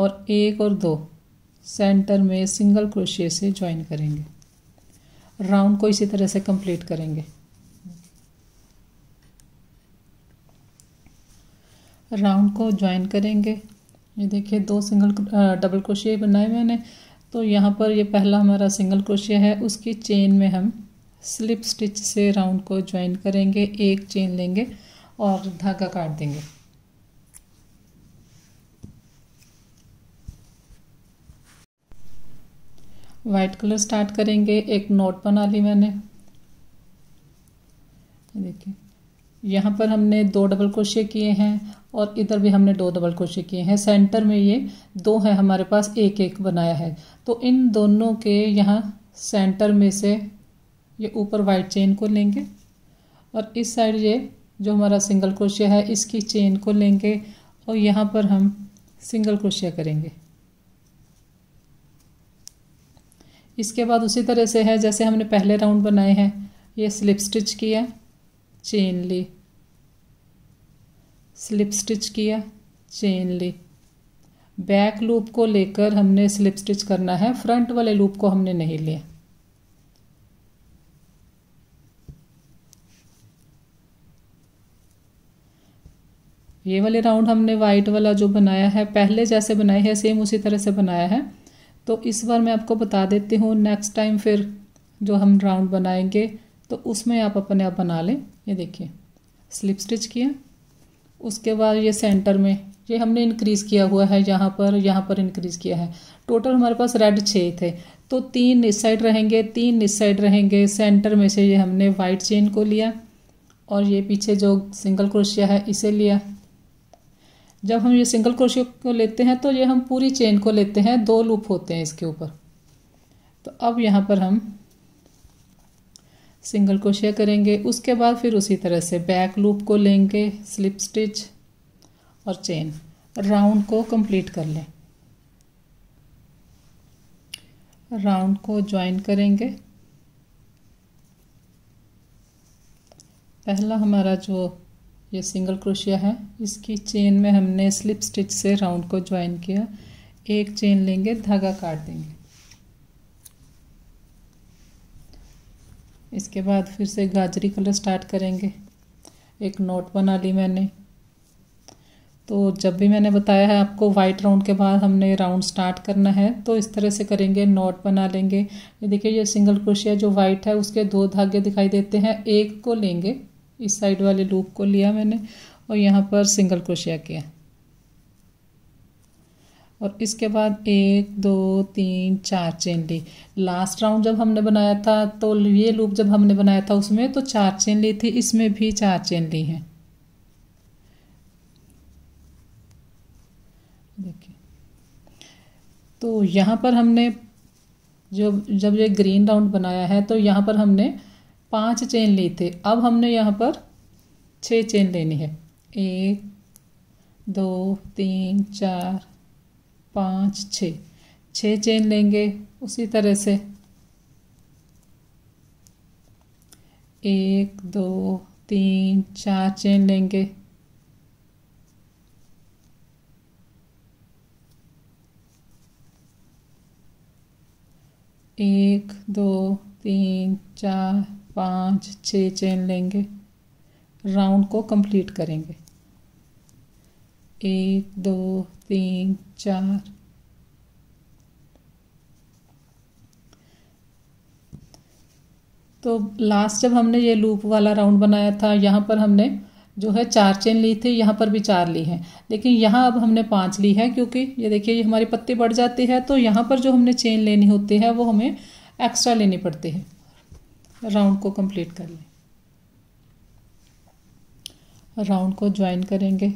और एक और दो सेंटर में सिंगल क्रोशिया से ज्वाइन करेंगे राउंड को इसी तरह से कंप्लीट करेंगे राउंड को ज्वाइन करेंगे ये देखिए दो सिंगल डबल क्रोशिया बनाए मैंने तो यहाँ पर ये पहला हमारा सिंगल क्रोशिया है उसकी चेन में हम स्लिप स्टिच से राउंड को ज्वाइन करेंगे एक चेन लेंगे और धागा काट देंगे वाइट कलर स्टार्ट करेंगे एक नोट बना ली मैंने देखिए यहाँ पर हमने दो डबल क्रोशे किए हैं और इधर भी हमने दो डबल क्रोशे किए हैं सेंटर में ये दो है हमारे पास एक एक बनाया है तो इन दोनों के यहाँ सेंटर में से ये ऊपर वाइट चेन को लेंगे और इस साइड ये जो हमारा सिंगल क्रोशिया है इसकी चेन को लेंगे और यहाँ पर हम सिंगल क्रोशिया करेंगे इसके बाद उसी तरह से है जैसे हमने पहले राउंड बनाए हैं ये स्लिप स्टिच किया चेन ली स्लिप स्टिच किया चेन ली बैक लूप को लेकर हमने स्लिप स्टिच करना है फ्रंट वाले लूप को हमने नहीं लिया ये वाले राउंड हमने वाइट वाला जो बनाया है पहले जैसे बनाए है सेम उसी तरह से बनाया है तो इस बार मैं आपको बता देती हूँ नेक्स्ट टाइम फिर जो हम राउंड बनाएंगे तो उसमें आप अपने आप बना लें ये देखिए स्लिप स्टिच किया उसके बाद ये सेंटर में ये हमने इंक्रीज़ किया हुआ है यहाँ पर यहाँ पर इंक्रीज़ किया है टोटल हमारे पास रेड छः थे तो तीन इस साइड रहेंगे तीन इस साइड रहेंगे सेंटर में से ये हमने वाइट चेन को लिया और ये पीछे जो सिंगल क्रोशिया है इसे लिया जब हम ये सिंगल क्रोशियो को लेते हैं तो ये हम पूरी चेन को लेते हैं दो लूप होते हैं इसके ऊपर तो अब यहाँ पर हम सिंगल क्रोशिया करेंगे उसके बाद फिर उसी तरह से बैक लूप को लेंगे स्लिप स्टिच और चेन राउंड को कंप्लीट कर लें राउंड को ज्वाइन करेंगे पहला हमारा जो ये सिंगल क्रोशिया है इसकी चेन में हमने स्लिप स्टिच से राउंड को ज्वाइन किया एक चेन लेंगे धागा काट देंगे इसके बाद फिर से गाजरी कलर स्टार्ट करेंगे एक नोट बना ली मैंने तो जब भी मैंने बताया है आपको वाइट राउंड के बाद हमने राउंड स्टार्ट करना है तो इस तरह से करेंगे नोट बना लेंगे ये देखिए ये सिंगल क्रोशिया जो वाइट है उसके दो धागे दिखाई देते हैं एक को लेंगे इस साइड वाले लूप को लिया मैंने और यहाँ पर सिंगल क्रोशिया किया और इसके बाद एक दो तीन चार चेन ली लास्ट राउंड जब हमने बनाया था तो ये लूप जब हमने बनाया था उसमें तो चार चेन ली थी इसमें भी चार चेन ली हैं देखिए तो यहाँ पर हमने जो जब ये ग्रीन राउंड बनाया है तो यहाँ पर हमने पांच चेन ली थे अब हमने यहाँ पर छः चेन लेनी है एक दो तीन चार पाँच छ छः चेन लेंगे उसी तरह से एक दो तीन चार चेन लेंगे एक दो तीन चार पाँच छः चेन लेंगे राउंड को कंप्लीट करेंगे एक दो तीन चार तो लास्ट जब हमने ये लूप वाला राउंड बनाया था यहाँ पर हमने जो है चार चेन ली थी यहाँ पर भी चार ली है लेकिन यहाँ अब हमने पांच ली है क्योंकि ये देखिए ये हमारी पत्ती बढ़ जाती है तो यहाँ पर जो हमने चेन लेनी होती है वो हमें एक्स्ट्रा लेनी पड़ती है राउंड को कंप्लीट कर लें राउंड को ज्वाइन करेंगे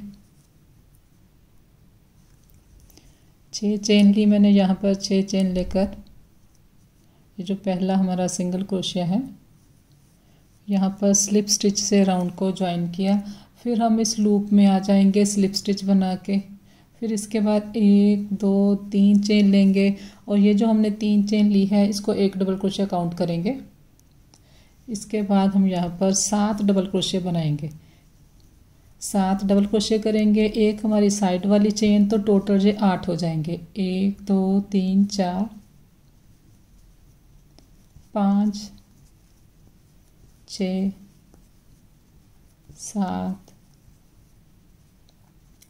छः चेन ली मैंने यहाँ पर छः चेन लेकर ये जो पहला हमारा सिंगल क्रोशिया है यहाँ पर स्लिप स्टिच से राउंड को ज्वाइन किया फिर हम इस लूप में आ जाएंगे स्लिप स्टिच बना के फिर इसके बाद एक दो तीन चेन लेंगे और ये जो हमने तीन चेन ली है इसको एक डबल क्रोशिया काउंट करेंगे इसके बाद हम यहाँ पर सात डबल क्रोशे बनाएंगे सात डबल क्रोशे करेंगे एक हमारी साइड वाली चेन तो टोटल ये आठ हो जाएंगे एक दो तीन चार पाँच छ सात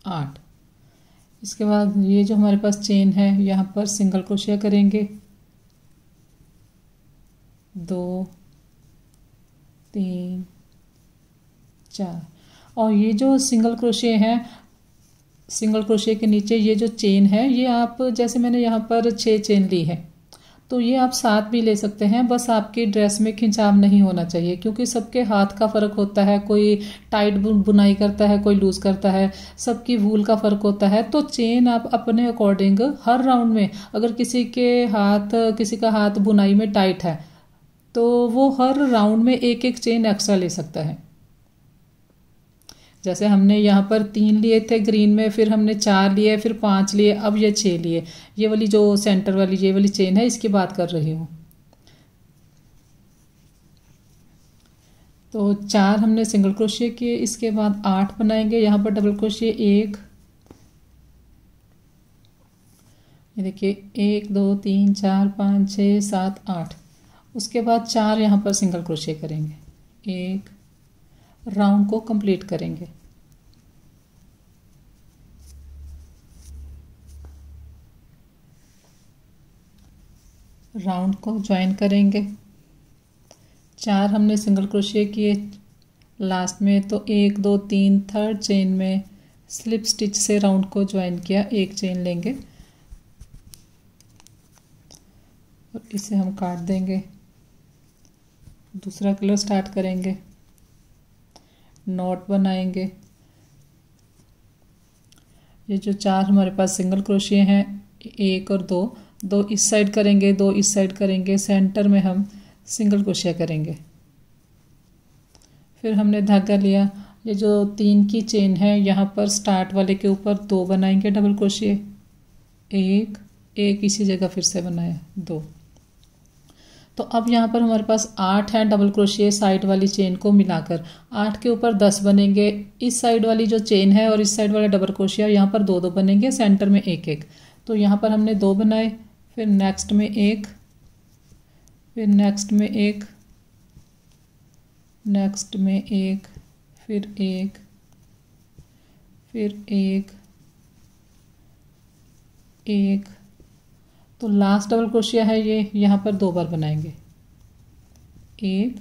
आठ इसके बाद ये जो हमारे पास चेन है यहाँ पर सिंगल क्रोशिया करेंगे दो तीन चार और ये जो सिंगल क्रोशे हैं सिंगल क्रोशे के नीचे ये जो चेन है ये आप जैसे मैंने यहाँ पर छः चेन ली है तो ये आप साथ भी ले सकते हैं बस आपकी ड्रेस में खिंचाव नहीं होना चाहिए क्योंकि सबके हाथ का फ़र्क होता है कोई टाइट बुनाई करता है कोई लूज़ करता है सबकी वूल का फ़र्क होता है तो चेन आप अपने अकॉर्डिंग हर राउंड में अगर किसी के हाथ किसी का हाथ बुनाई में टाइट है तो वो हर राउंड में एक एक चेन एक्स्ट्रा ले सकता है जैसे हमने यहाँ पर तीन लिए थे ग्रीन में फिर हमने चार लिए फिर पाँच लिए अब ये छः लिए ये वाली जो सेंटर वाली ये वाली चेन है इसकी बात कर रही हूँ तो चार हमने सिंगल क्रोशिए किए इसके बाद आठ बनाएंगे यहाँ पर डबल क्रोशिए एक ये देखिए एक दो तीन चार पाँच छ सात आठ उसके बाद चार यहाँ पर सिंगल क्रोशे करेंगे एक राउंड को कंप्लीट करेंगे राउंड को ज्वाइन करेंगे चार हमने सिंगल क्रोशे किए लास्ट में तो एक दो तीन थर्ड चेन में स्लिप स्टिच से राउंड को ज्वाइन किया एक चेन लेंगे और इसे हम काट देंगे दूसरा कलर स्टार्ट करेंगे नॉट बनाएंगे ये जो चार हमारे पास सिंगल क्रोशिया हैं एक और दो दो इस साइड करेंगे दो इस साइड करेंगे सेंटर में हम सिंगल क्रोशिया करेंगे फिर हमने धागा लिया ये जो तीन की चेन है यहाँ पर स्टार्ट वाले के ऊपर दो बनाएंगे डबल क्रोशिया एक एक इसी जगह फिर से बनाया दो तो अब यहाँ पर हमारे पास आठ है डबल क्रोशिए साइड वाली चेन को मिलाकर आठ के ऊपर दस बनेंगे इस साइड वाली जो चेन है और इस साइड वाला डबल क्रोशिया यहाँ पर दो दो बनेंगे सेंटर में एक एक तो यहाँ पर हमने दो बनाए फिर नेक्स्ट में एक फिर नेक्स्ट में एक नेक्स्ट में एक फिर एक फिर एक एक तो लास्ट डबल क्रोशिया है ये यहाँ पर दो बार बनाएंगे एक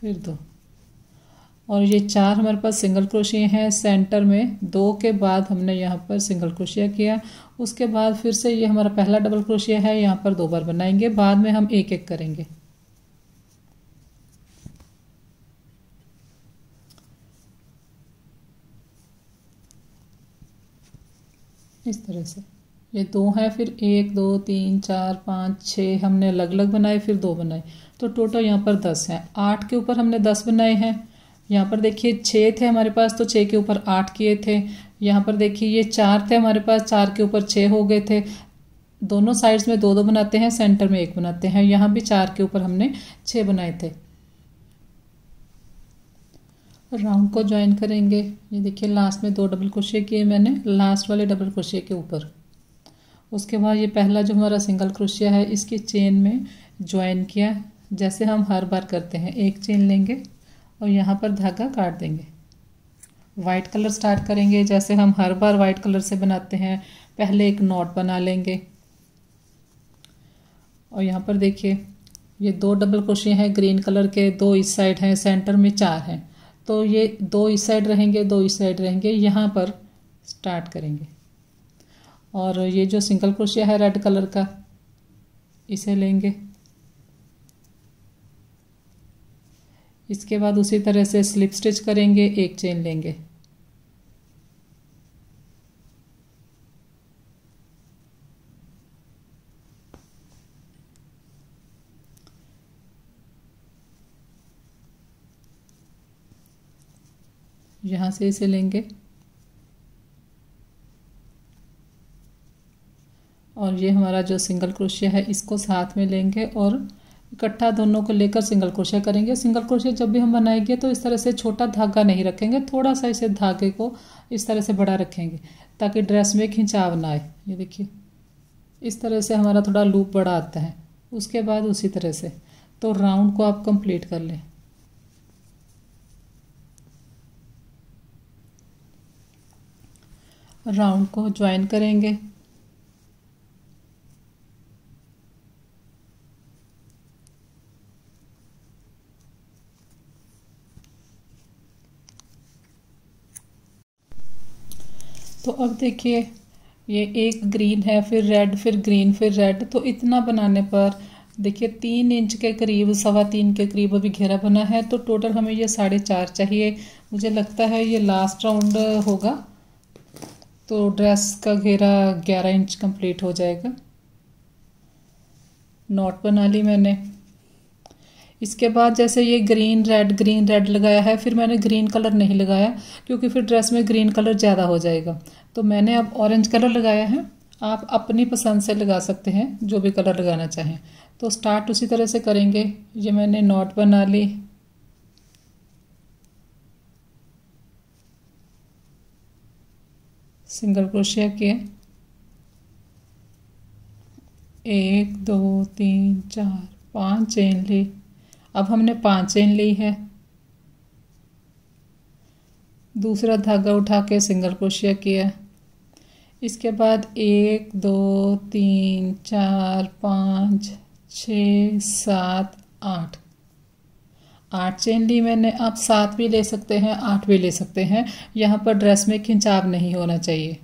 फिर दो और ये चार हमारे पास सिंगल क्रोशिया हैं सेंटर में दो के बाद हमने यहाँ पर सिंगल क्रोशिया किया उसके बाद फिर से ये हमारा पहला डबल क्रोशिया है यहाँ पर दो बार बनाएंगे बाद में हम एक एक करेंगे इस तरह से ये दो हैं फिर एक दो तीन चार पाँच छः हमने अलग अलग बनाए फिर दो बनाए तो टोटल यहाँ पर दस हैं आठ के ऊपर हमने दस बनाए हैं यहाँ पर देखिए छः थे हमारे पास तो छः के ऊपर आठ किए थे यहाँ पर देखिए ये चार थे हमारे पास चार के ऊपर छः हो गए थे दोनों साइड्स में दो दो बनाते हैं सेंटर में एक बनाते हैं यहाँ भी चार के ऊपर हमने छः बनाए थे राउंड को ज्वाइन करेंगे ये देखिए लास्ट में दो डबल क्रोशिया किए मैंने लास्ट वाले डबल क्रोशिया के ऊपर उसके बाद ये पहला जो हमारा सिंगल क्रोशिया है इसकी चेन में ज्वाइन किया जैसे हम हर बार करते हैं एक चेन लेंगे और यहाँ पर धागा काट देंगे वाइट कलर स्टार्ट करेंगे जैसे हम हर बार वाइट कलर से बनाते हैं पहले एक नॉट बना लेंगे और यहाँ पर देखिए ये दो डबल क्रोशिया हैं ग्रीन कलर के दो इस साइड हैं सेंटर में चार हैं तो ये दो इस साइड रहेंगे दो इस साइड रहेंगे यहाँ पर स्टार्ट करेंगे और ये जो सिंगल क्रोशिया है रेड कलर का इसे लेंगे इसके बाद उसी तरह से स्लिप स्टिच करेंगे एक चेन लेंगे यहाँ से इसे लेंगे और ये हमारा जो सिंगल क्रोशिया है इसको साथ में लेंगे और इकट्ठा दोनों को लेकर सिंगल क्रोशिया करेंगे सिंगल क्रोशिया जब भी हम बनाएंगे तो इस तरह से छोटा धागा नहीं रखेंगे थोड़ा सा इसे धागे को इस तरह से बड़ा रखेंगे ताकि ड्रेस में खिंचाव ना आए ये देखिए इस तरह से हमारा थोड़ा लूप बड़ा आता है उसके बाद उसी तरह से तो राउंड को आप कंप्लीट कर लें राउंड को ज्वाइन करेंगे तो अब देखिए ये एक ग्रीन है फिर रेड फिर ग्रीन फिर रेड तो इतना बनाने पर देखिए तीन इंच के करीब सवा तीन के करीब अभी घेरा बना है तो टोटल हमें ये साढ़े चार चाहिए मुझे लगता है ये लास्ट राउंड होगा तो ड्रेस का घेरा ग्यारह इंच कंप्लीट हो जाएगा नॉट बना ली मैंने इसके बाद जैसे ये ग्रीन रेड ग्रीन रेड लगाया है फिर मैंने ग्रीन कलर नहीं लगाया क्योंकि फिर ड्रेस में ग्रीन कलर ज़्यादा हो जाएगा तो मैंने अब ऑरेंज कलर लगाया है आप अपनी पसंद से लगा सकते हैं जो भी कलर लगाना चाहें तो स्टार्ट उसी तरह से करेंगे ये मैंने नॉट बना ली सिंगल क्रोशिया के एक दो तीन चार पाँच चेन ली अब हमने पाँच चेन ली है दूसरा धागा उठा के सिंगल क्रोशिया किया इसके बाद एक दो तीन चार पाँच छ सात आठ आठ चेन ली मैंने आप सात भी ले सकते हैं आठ भी ले सकते हैं यहाँ पर ड्रेस में खिंचाव नहीं होना चाहिए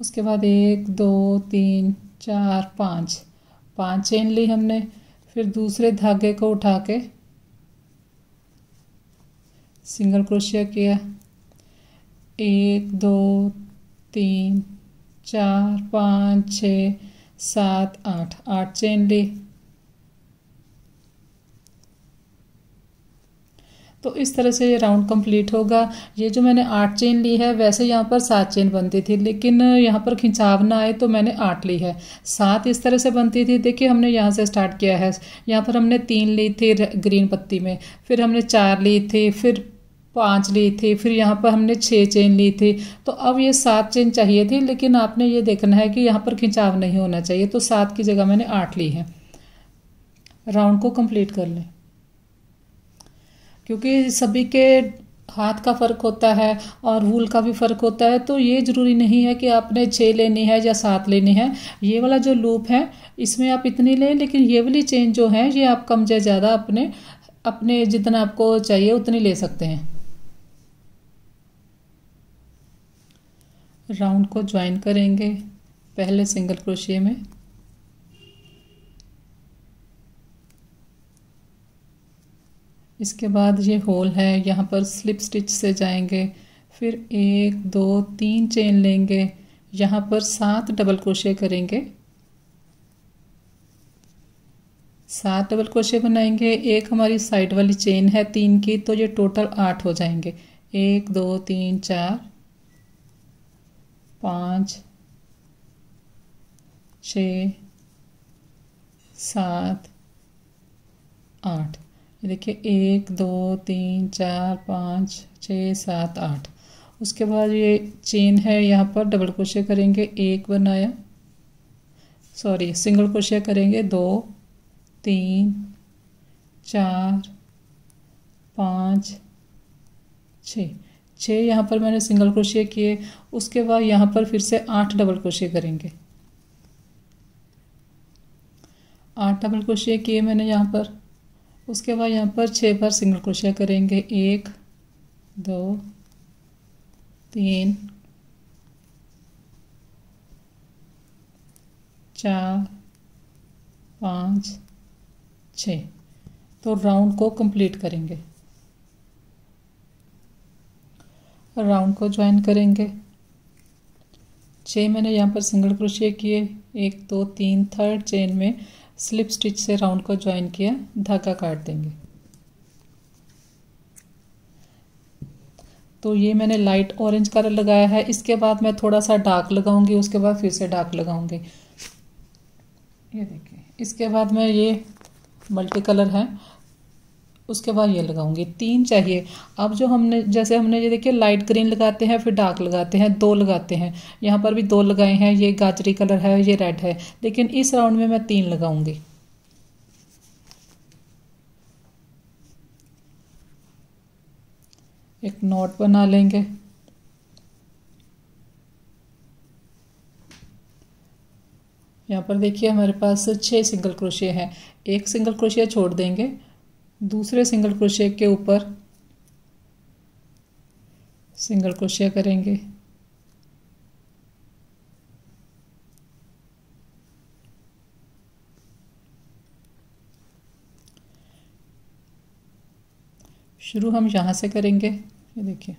उसके बाद एक दो तीन चार पाँच पाँच चेन ली हमने फिर दूसरे धागे को उठा के सिंगल क्रोशिया किया एक दो तीन चार पाँच छ सात आठ आठ चेन ली तो इस तरह से ये राउंड कंप्लीट होगा ये जो मैंने आठ चेन ली है वैसे यहाँ पर सात चेन बनती थी लेकिन यहाँ पर खिंचाव ना आए तो मैंने आठ ली है सात इस तरह से बनती थी देखिए हमने यहाँ से स्टार्ट किया है यहाँ पर हमने तीन ली थी ग्रीन पत्ती में फिर हमने चार ली थी फिर पाँच ली थी फिर यहाँ पर हमने छः चेन ली थी तो अब ये सात चेन चाहिए थी लेकिन आपने ये देखना है कि यहाँ पर खिंचाव नहीं होना चाहिए तो सात की जगह मैंने आठ ली है राउंड को कंप्लीट कर लें क्योंकि सभी के हाथ का फ़र्क होता है और वूल का भी फ़र्क होता है तो ये ज़रूरी नहीं है कि आपने छः लेनी है या सात लेनी है ये वाला जो लूप है इसमें आप इतनी लें लेकिन ये वाली चेन जो है ये आप कम या ज़्यादा अपने अपने जितना आपको चाहिए उतनी ले सकते हैं राउंड को ज्वाइन करेंगे पहले सिंगल क्रोशिए में इसके बाद ये होल है यहाँ पर स्लिप स्टिच से जाएंगे फिर एक दो तीन चेन लेंगे यहाँ पर सात डबल क्रोशे करेंगे सात डबल क्रोशे बनाएंगे एक हमारी साइड वाली चेन है तीन की तो ये टोटल आठ हो जाएंगे एक दो तीन चार पाँच छ सात आठ देखिए एक दो तीन चार पाँच छः सात आठ उसके बाद ये चेन है यहाँ पर डबल क्रोशिया करेंगे एक बनाया सॉरी सिंगल क्रोशिया करेंगे दो तीन चार पाँच छ छः यहाँ पर मैंने सिंगल क्रोशिया किए उसके बाद यहाँ पर फिर से आठ डबल क्रोशिया करेंगे आठ डबल क्रोशिया किए मैंने यहाँ पर उसके बाद यहाँ पर छः बार सिंगल क्रोशिया करेंगे एक दो तीन चार पाँच छ तो राउंड को कंप्लीट करेंगे राउंड को ज्वाइन करेंगे छः मैंने यहाँ पर सिंगल क्रोशिया किए एक दो तो, तीन थर्ड चेन में स्लिप स्टिच से राउंड को ज्वाइन किया धागा काट देंगे तो ये मैंने लाइट ऑरेंज कलर लगाया है इसके बाद मैं थोड़ा सा डार्क लगाऊंगी उसके बाद फिर से डार्क लगाऊंगी ये देखिए इसके बाद मैं ये मल्टी कलर है उसके बाद ये लगाऊंगी तीन चाहिए अब जो हमने जैसे हमने ये देखिए लाइट ग्रीन लगाते हैं फिर डार्क लगाते हैं दो लगाते हैं यहाँ पर भी दो लगाए हैं ये गाजरी कलर है ये रेड है लेकिन इस राउंड में मैं तीन लगाऊंगी एक नोट बना लेंगे यहाँ पर देखिए हमारे पास छह सिंगल क्रोशिया हैं एक सिंगल क्रोशिया छोड़ देंगे दूसरे सिंगल क्रोशिया के ऊपर सिंगल क्रोशिया करेंगे शुरू हम यहाँ से करेंगे ये देखिए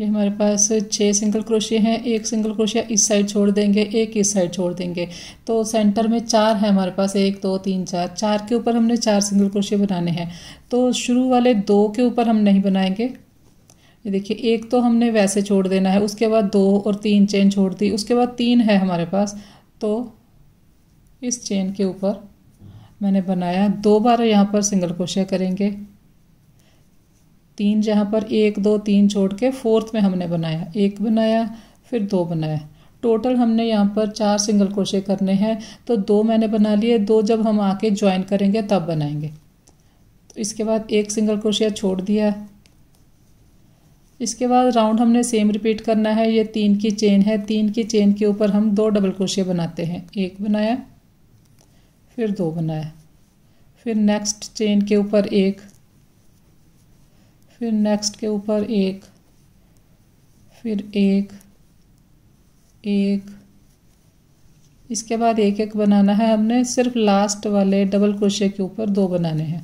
ये हमारे पास छः सिंगल क्रोशिया हैं एक सिंगल क्रोशिया इस साइड छोड़ देंगे एक इस साइड छोड़ देंगे तो सेंटर में चार है हमारे पास एक दो तीन चार चार के ऊपर हमने चार सिंगल क्रोशिया बनाने हैं तो शुरू वाले दो के ऊपर हम नहीं बनाएंगे ये देखिए एक तो हमने वैसे छोड़ देना है उसके बाद दो और तीन चेन छोड़ दी उसके बाद तीन है हमारे पास तो इस चेन के ऊपर मैंने बनाया दो बार यहाँ पर सिंगल क्रोशिया करेंगे तीन जहाँ पर एक दो तीन छोड़ के फोर्थ में हमने बनाया एक बनाया फिर दो बनाया टोटल हमने यहाँ पर चार सिंगल क्रोशे करने हैं तो दो मैंने बना लिए दो जब हम आके ज्वाइन करेंगे तब बनाएंगे तो इसके बाद एक सिंगल क्रोशिया छोड़ दिया इसके बाद राउंड हमने सेम रिपीट करना है ये तीन की चेन है तीन की चेन के ऊपर हम दो डबल क्रोशिया बनाते हैं एक बनाया फिर दो बनाया फिर नेक्स्ट चेन के ऊपर एक फिर नेक्स्ट के ऊपर एक फिर एक एक इसके बाद एक एक बनाना है हमने सिर्फ लास्ट वाले डबल क्रोशे के ऊपर दो बनाने हैं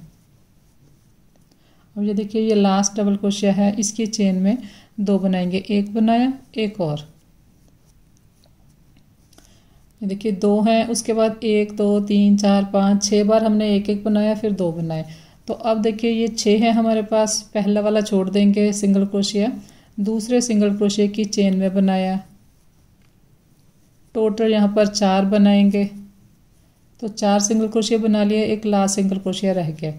अब ये देखिए ये लास्ट डबल क्रोशे है इसके चेन में दो बनाएंगे एक बनाया एक और ये देखिए दो हैं उसके बाद एक दो तीन चार पाँच छः बार हमने एक एक बनाया फिर दो बनाए तो अब देखिए ये छः है हमारे पास पहला वाला छोड़ देंगे सिंगल क्रोशिया दूसरे सिंगल क्रोशिया की चेन में बनाया टोटल यहाँ पर चार बनाएंगे तो चार सिंगल क्रोशिया बना लिए एक लास्ट सिंगल क्रोशिया रह गया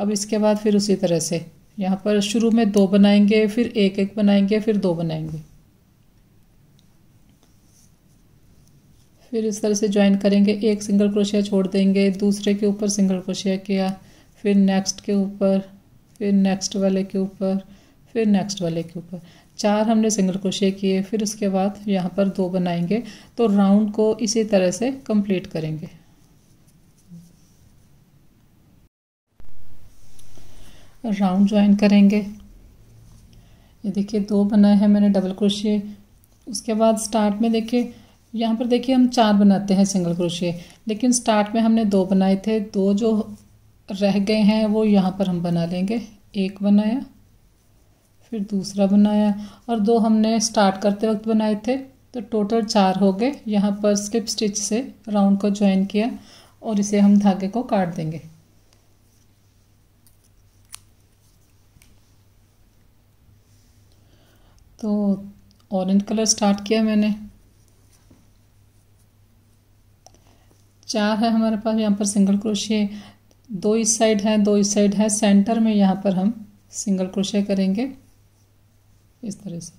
अब इसके बाद फिर उसी तरह से यहाँ पर शुरू में दो बनाएंगे फिर एक एक बनाएंगे फिर दो बनाएंगे फिर इस तरह से ज्वाइन करेंगे एक सिंगल क्रोशिया छोड़ देंगे दूसरे के ऊपर सिंगल क्रोशिया किया फिर नेक्स्ट के ऊपर फिर नेक्स्ट वाले के ऊपर फिर नेक्स्ट वाले के ऊपर चार हमने सिंगल क्रोशे किए फिर उसके बाद यहाँ पर दो बनाएंगे तो राउंड को इसी तरह से कंप्लीट करेंगे राउंड ज्वाइन करेंगे ये देखिए दो बनाए हैं मैंने डबल क्रोशे उसके बाद स्टार्ट में देखिए यहाँ पर देखिए हम चार बनाते हैं सिंगल क्रोशिए लेकिन स्टार्ट में हमने दो बनाए थे दो जो रह गए हैं वो यहाँ पर हम बना लेंगे एक बनाया फिर दूसरा बनाया और दो हमने स्टार्ट करते वक्त बनाए थे तो टोटल चार हो गए यहाँ पर स्लिप स्टिच से राउंड को ज्वाइन किया और इसे हम धागे को काट देंगे तो ऑरेंज कलर स्टार्ट किया मैंने चार है हमारे पास यहाँ पर सिंगल क्रोशिए दो इस साइड है दो इस साइड है सेंटर में यहाँ पर हम सिंगल क्रोशे करेंगे इस तरह से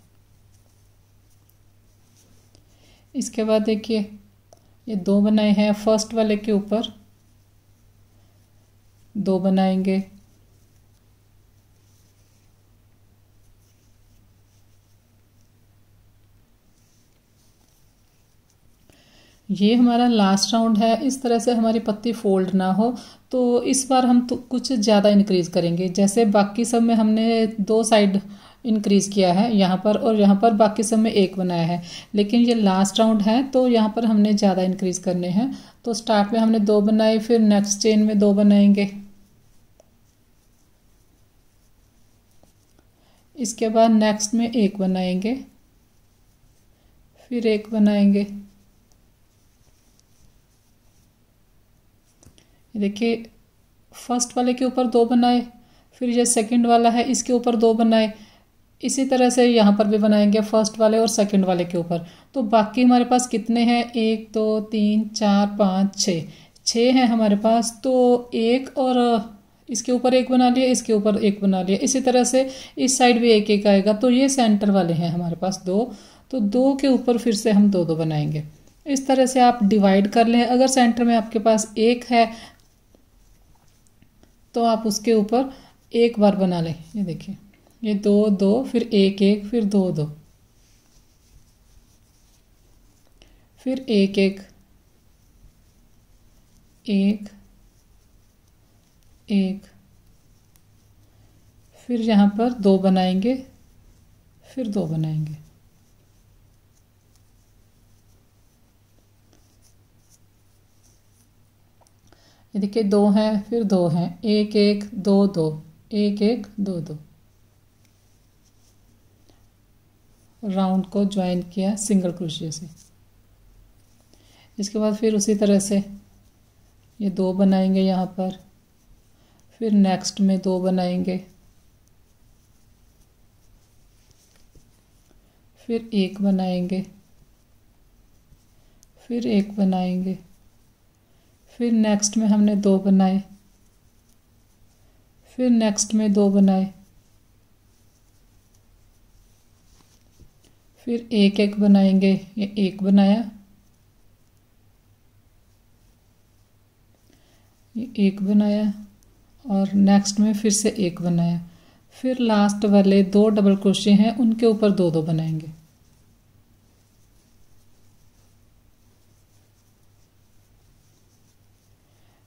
इसके बाद देखिए ये दो बनाए हैं फर्स्ट वाले के ऊपर दो बनाएंगे ये हमारा लास्ट राउंड है इस तरह से हमारी पत्ती फोल्ड ना हो तो इस बार हम तो कुछ ज़्यादा इंक्रीज़ करेंगे जैसे बाकी सब में हमने दो साइड इंक्रीज़ किया है यहाँ पर और यहाँ पर बाकी सब में एक बनाया है लेकिन ये लास्ट राउंड है तो यहाँ पर हमने ज़्यादा इंक्रीज़ करने हैं तो स्टार्ट में हमने दो बनाए फिर नेक्स्ट चेन में दो बनाएंगे इसके बाद नेक्स्ट में एक बनाएंगे फिर एक बनाएंगे देखिए फर्स्ट वाले के ऊपर दो बनाए फिर ये सेकंड वाला है इसके ऊपर दो बनाए इसी तरह से यहाँ पर भी बनाएंगे फर्स्ट वाले और सेकंड वाले के ऊपर तो बाकी हमारे पास कितने हैं एक दो तीन चार पाँच छः छः हैं हमारे पास तो एक और इसके ऊपर एक बना लिया इसके ऊपर एक बना लिया इसी तरह से इस साइड भी एक एक आएगा तो ये सेंटर वाले हैं हमारे पास दो तो दो के ऊपर फिर से हम दो दो बनाएंगे इस तरह से आप डिवाइड कर लें अगर सेंटर में आपके पास एक है तो आप उसके ऊपर एक बार बना लें ये देखिए ये दो दो फिर एक एक फिर दो दो फिर एक एक एक एक फिर यहाँ पर दो बनाएंगे फिर दो बनाएंगे ये देखिए दो हैं फिर दो हैं एक एक दो दो एक एक दो दो राउंड को ज्वाइन किया सिंगल क्रोशिया से इसके बाद फिर उसी तरह से ये दो बनाएंगे यहाँ पर फिर नेक्स्ट में दो बनाएंगे फिर एक बनाएंगे फिर एक बनाएंगे फिर नेक्स्ट में हमने दो बनाए फिर नेक्स्ट में दो बनाए फिर एक एक बनाएंगे ये एक बनाया ये एक बनाया और नेक्स्ट में फिर से एक बनाया फिर लास्ट वाले दो डबल क्रोशे हैं उनके ऊपर दो दो बनाएंगे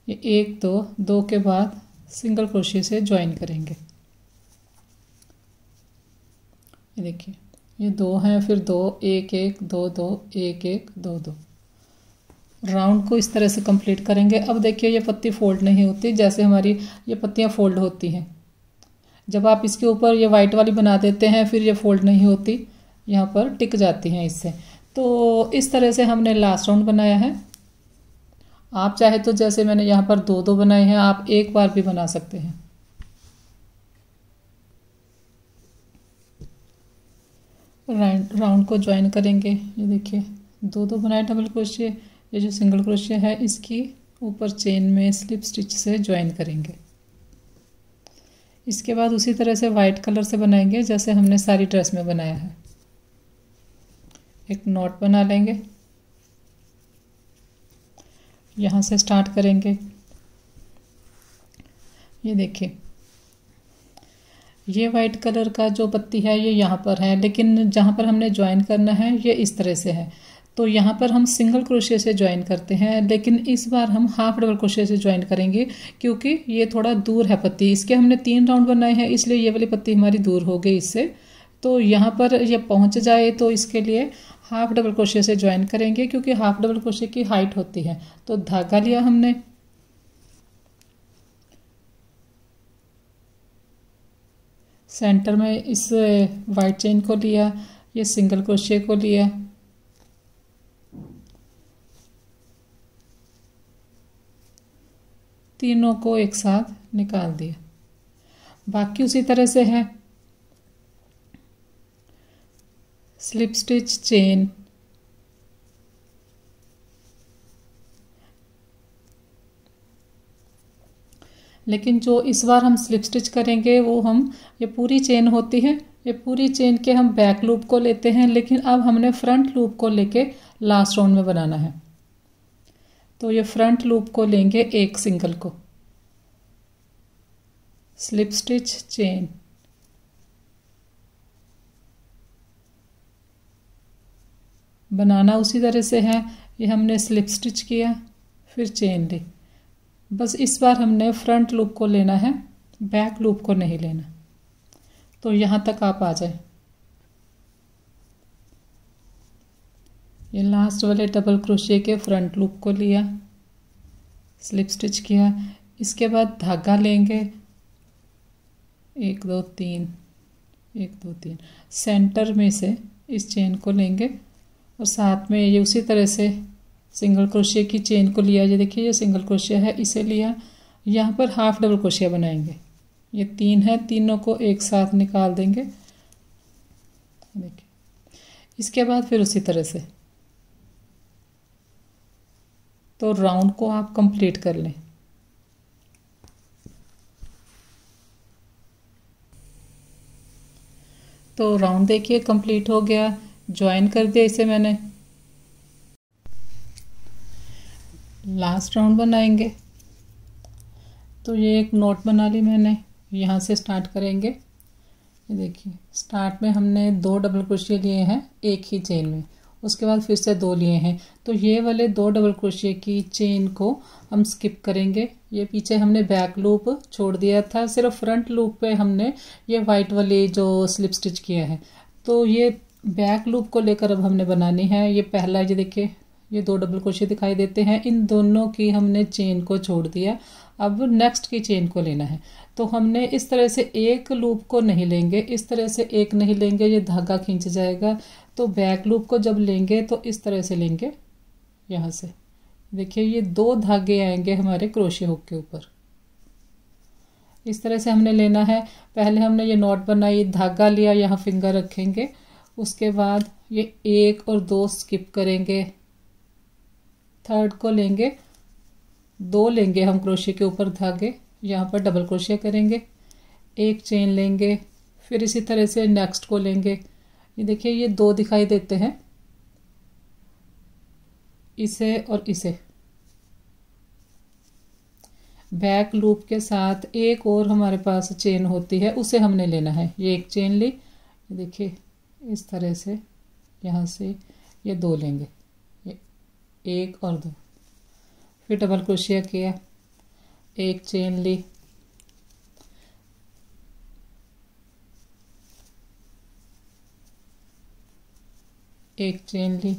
ये एक दो दो के बाद सिंगल क्रोशे से ज्वाइन करेंगे ये देखिए ये दो हैं फिर दो एक एक दो दो एक एक दो दो राउंड को इस तरह से कंप्लीट करेंगे अब देखिए ये पत्ती फोल्ड नहीं होती जैसे हमारी ये पत्तियाँ फोल्ड होती हैं जब आप इसके ऊपर ये वाइट वाली बना देते हैं फिर ये फोल्ड नहीं होती यहाँ पर टिक जाती हैं इससे तो इस तरह से हमने लास्ट राउंड बनाया है आप चाहे तो जैसे मैंने यहाँ पर दो दो बनाए हैं आप एक बार भी बना सकते हैं राउंड राउंड को ज्वाइन करेंगे ये देखिए दो दो बनाए डबल क्रोशिया ये जो सिंगल क्रोशिया है इसकी ऊपर चेन में स्लिप स्टिच से ज्वाइन करेंगे इसके बाद उसी तरह से वाइट कलर से बनाएंगे जैसे हमने सारी ड्रेस में बनाया है एक नॉट बना लेंगे यहाँ से स्टार्ट करेंगे ये देखिए ये वाइट कलर का जो पत्ती है ये यहाँ पर है लेकिन जहाँ पर हमने ज्वाइन करना है ये इस तरह से है तो यहाँ पर हम सिंगल क्रोशिया से ज्वाइन करते हैं लेकिन इस बार हम हाफ डबल क्रोशिया से ज्वाइन करेंगे क्योंकि ये थोड़ा दूर है पत्ती इसके हमने तीन राउंड बनाए हैं इसलिए ये वाली पत्ती हमारी दूर हो गई इससे तो यहाँ पर ये पहुँच जाए तो इसके लिए हाफ डबल क्रोशे से ज्वाइन करेंगे क्योंकि हाफ डबल क्रोशे की हाइट होती है तो धागा लिया हमने सेंटर में इस वाइट चेन को लिया ये सिंगल क्रोशे को लिया तीनों को एक साथ निकाल दिया बाकी उसी तरह से है slip stitch chain लेकिन जो इस बार हम स्लिप स्टिच करेंगे वो हम ये पूरी चेन होती है ये पूरी चेन के हम बैक लूप को लेते हैं लेकिन अब हमने फ्रंट लूप को लेके लास्ट राउंड में बनाना है तो ये फ्रंट लूप को लेंगे एक सिंगल को स्लिप स्टिच चेन बनाना उसी तरह से है ये हमने स्लिप स्टिच किया फिर चेन ली बस इस बार हमने फ्रंट लूप को लेना है बैक लूप को नहीं लेना तो यहाँ तक आप आ जाए ये लास्ट वाले डबल क्रोशिए के फ्रंट लूप को लिया स्लिप स्टिच किया इसके बाद धागा लेंगे एक दो तीन एक दो तीन सेंटर में से इस चेन को लेंगे और साथ में ये उसी तरह से सिंगल क्रोशिया की चेन को लिया ये देखिए ये सिंगल क्रोशिया है इसे लिया यहाँ पर हाफ डबल क्रोशिया बनाएंगे ये तीन है तीनों को एक साथ निकाल देंगे देखिए इसके बाद फिर उसी तरह से तो राउंड को आप कंप्लीट कर लें तो राउंड देखिए कंप्लीट हो गया ज्वाइन कर दिया इसे मैंने लास्ट राउंड बनाएंगे तो ये एक नोट बना ली मैंने यहाँ से स्टार्ट करेंगे ये देखिए स्टार्ट में हमने दो डबल क्रोशिया लिए हैं एक ही चेन में उसके बाद फिर से दो लिए हैं तो ये वाले दो डबल क्रोशिया की चेन को हम स्किप करेंगे ये पीछे हमने बैक लूप छोड़ दिया था सिर्फ फ्रंट लूप पे हमने ये वाइट वाली जो स्लिप स्टिच किया है तो ये बैक लूप को लेकर अब हमने बनानी है ये पहला ये देखिए ये दो डबल क्रोशिया दिखाई देते हैं इन दोनों की हमने चेन को छोड़ दिया अब नेक्स्ट की चेन को लेना है तो हमने इस तरह से एक लूप को नहीं लेंगे इस तरह से एक नहीं लेंगे ये धागा खींच जाएगा तो बैक लूप को जब लेंगे तो इस तरह से लेंगे यहाँ से देखिए ये दो धागे आएंगे हमारे क्रोशे हुक के ऊपर इस तरह से हमने लेना है पहले हमने ये नॉट बनाई धागा लिया यहाँ फिंगर रखेंगे उसके बाद ये एक और दो स्किप करेंगे थर्ड को लेंगे दो लेंगे हम क्रोशे के ऊपर धागे यहाँ पर डबल क्रोशे करेंगे एक चेन लेंगे फिर इसी तरह से नेक्स्ट को लेंगे ये देखिए ये दो दिखाई देते हैं इसे और इसे बैक लूप के साथ एक और हमारे पास चेन होती है उसे हमने लेना है ये एक चेन ली देखिए इस तरह से यहाँ से ये दो लेंगे ये एक और दो फिर डबल क्रोशिया किया एक चेन ली एक चेन ली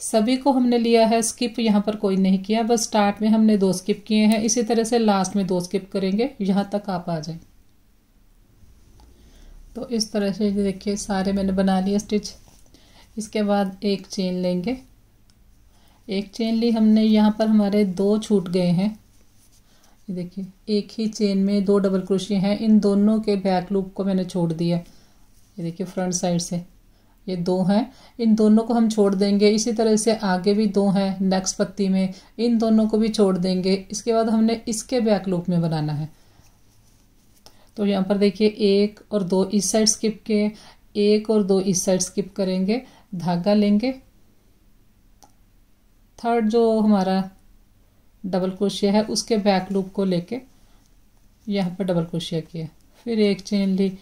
सभी को हमने लिया है स्किप यहाँ पर कोई नहीं किया बस स्टार्ट में हमने दो स्किप किए हैं इसी तरह से लास्ट में दो स्किप करेंगे यहाँ तक आप आ जाए तो इस तरह से देखिए सारे मैंने बना लिए स्टिच इसके बाद एक चेन लेंगे एक चेन ली हमने यहाँ पर हमारे दो छूट गए हैं देखिए एक ही चेन में दो डबल क्रोशिया हैं इन दोनों के बैक लूप को मैंने छोड़ दिया ये देखिए फ्रंट साइड से ये दो हैं इन दोनों को हम छोड़ देंगे इसी तरह से आगे भी दो हैं नेक्स्ट पत्ती में इन दोनों को भी छोड़ देंगे इसके बाद हमने इसके बैक लूप में बनाना है तो यहाँ पर देखिए एक और दो इस साइड स्किप किए एक और दो इस साइड स्किप करेंगे धागा लेंगे थर्ड जो हमारा डबल क्रोशिया है उसके बैक लूप को लेके यहाँ पर डबल क्रोशिया किया फिर एक चेन ली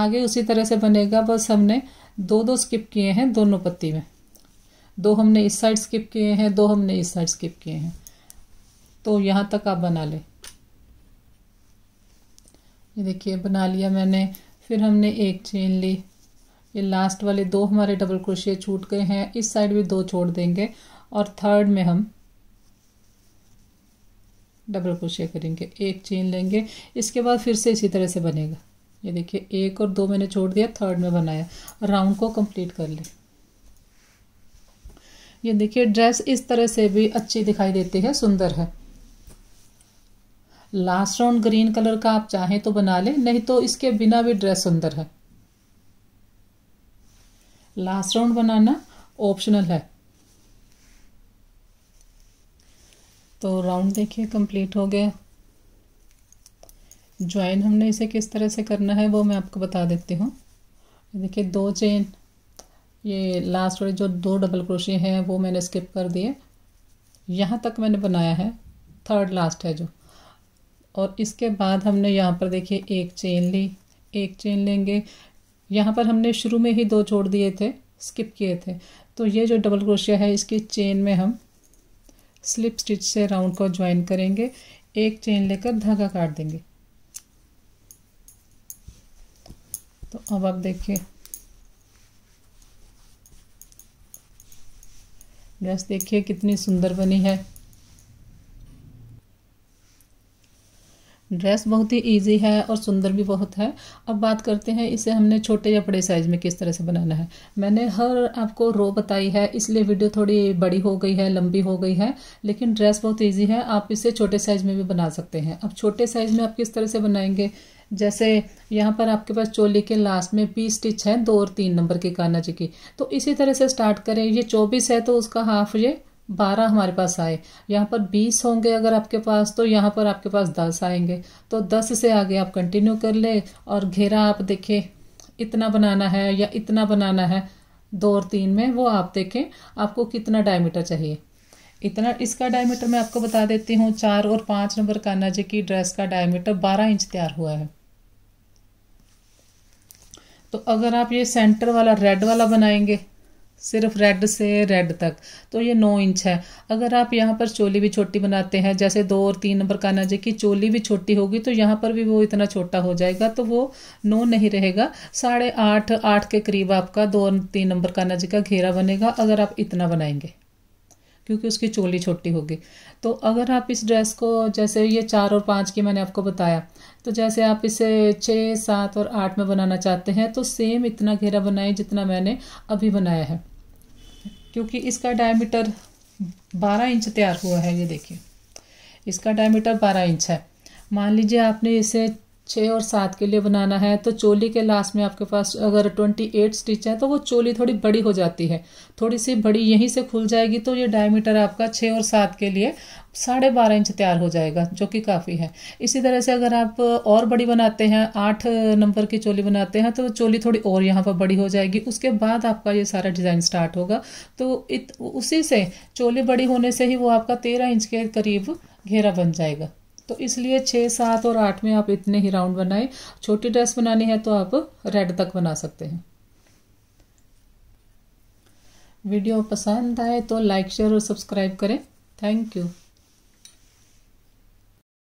आगे उसी तरह से बनेगा बस हमने दो दो स्किप किए हैं दोनों पत्ती में दो हमने इस साइड स्किप किए हैं दो हमने इस साइड स्किप किए हैं तो यहाँ तक आप बना लें ये देखिए बना लिया मैंने फिर हमने एक चेन ली ये लास्ट वाले दो हमारे डबल क्रोशिया छूट गए हैं इस साइड भी दो छोड़ देंगे और थर्ड में हम डबल क्रोशिया करेंगे एक चेन लेंगे इसके बाद फिर से इसी तरह से बनेगा ये देखिए एक और दो मैंने छोड़ दिया थर्ड में बनाया राउंड को कंप्लीट कर ले ये देखिए ड्रेस इस तरह से भी अच्छी दिखाई देती है सुंदर है लास्ट राउंड ग्रीन कलर का आप चाहें तो बना लें नहीं तो इसके बिना भी ड्रेस सुंदर है लास्ट राउंड बनाना ऑप्शनल है तो राउंड देखिए कंप्लीट हो गया ज्वाइन हमने इसे किस तरह से करना है वो मैं आपको बता देती हूँ देखिए दो चेन ये लास्ट वाले जो दो डबल क्रोशिया हैं वो मैंने स्किप कर दिए यहाँ तक मैंने बनाया है थर्ड लास्ट है जो और इसके बाद हमने यहाँ पर देखिए एक चेन ली एक चेन लेंगे यहाँ पर हमने शुरू में ही दो छोड़ दिए थे स्किप किए थे तो ये जो डबल क्रोशिया है इसकी चेन में हम स्लिप स्टिच से राउंड को ज्वाइन करेंगे एक चेन लेकर धागा काट देंगे तो अब आप देखिए ड्रेस देखिए कितनी सुंदर बनी है ड्रेस बहुत ही इजी है और सुंदर भी बहुत है अब बात करते हैं इसे हमने छोटे या बड़े साइज़ में किस तरह से बनाना है मैंने हर आपको रो बताई है इसलिए वीडियो थोड़ी बड़ी हो गई है लंबी हो गई है लेकिन ड्रेस बहुत ईजी है आप इसे छोटे साइज़ में भी बना सकते हैं अब छोटे साइज़ में आप किस तरह से बनाएंगे जैसे यहाँ पर आपके पास चोली के लास्ट में पी स्टिच है दो और तीन नंबर की कानाजी की तो इसी तरह से स्टार्ट करें ये चौबीस है तो उसका हाफ ये बारह हमारे पास आए यहाँ पर बीस होंगे अगर आपके पास तो यहाँ पर आपके पास दस आएंगे तो दस से आगे आप कंटिन्यू कर ले और घेरा आप देखें इतना बनाना है या इतना बनाना है दो और तीन में वो आप देखें आपको कितना डायमीटर चाहिए इतना इसका डायमीटर मैं आपको बता देती हूँ चार और पाँच नंबर कान्हा जी की ड्रेस का डायमीटर बारह इंच तैयार हुआ है तो अगर आप ये सेंटर वाला रेड वाला बनाएंगे सिर्फ रेड से रेड तक तो ये नौ इंच है अगर आप यहाँ पर चोली भी छोटी बनाते हैं जैसे दो और तीन नंबर कान्हा जी की चोली भी छोटी होगी तो यहाँ पर भी वो इतना छोटा हो जाएगा तो वो नौ नहीं रहेगा साढ़े आठ आठ के करीब आपका दो और तीन नंबर कान्हा जी का घेरा बनेगा अगर आप इतना बनाएंगे क्योंकि उसकी चोली छोटी होगी तो अगर आप इस ड्रेस को जैसे ये चार और पाँच की मैंने आपको बताया तो जैसे आप इसे छः सात और आठ में बनाना चाहते हैं तो सेम इतना घेरा बनाएं जितना मैंने अभी बनाया है क्योंकि इसका डायमीटर बारह इंच तैयार हुआ है ये देखिए इसका डायमीटर बारह इंच है मान लीजिए आपने इसे छः और सात के लिए बनाना है तो चोली के लास्ट में आपके पास अगर ट्वेंटी एट स्टिच है तो वो चोली थोड़ी बड़ी हो जाती है थोड़ी सी बड़ी यहीं से खुल जाएगी तो ये डायमीटर आपका छः और सात के लिए साढ़े बारह इंच तैयार हो जाएगा जो कि काफ़ी है इसी तरह से अगर आप और बड़ी बनाते हैं आठ नंबर की चोली बनाते हैं तो चोली थोड़ी और यहाँ पर बड़ी हो जाएगी उसके बाद आपका ये सारा डिज़ाइन स्टार्ट होगा तो इत, उसी से चोली बड़ी होने से ही वो आपका तेरह इंच के करीब घेरा बन जाएगा तो इसलिए छः सात और आठ में आप इतने ही राउंड बनाए छोटी ड्रेस बनानी है तो आप रेड तक बना सकते हैं वीडियो पसंद आए तो लाइक शेयर और सब्सक्राइब करें थैंक यू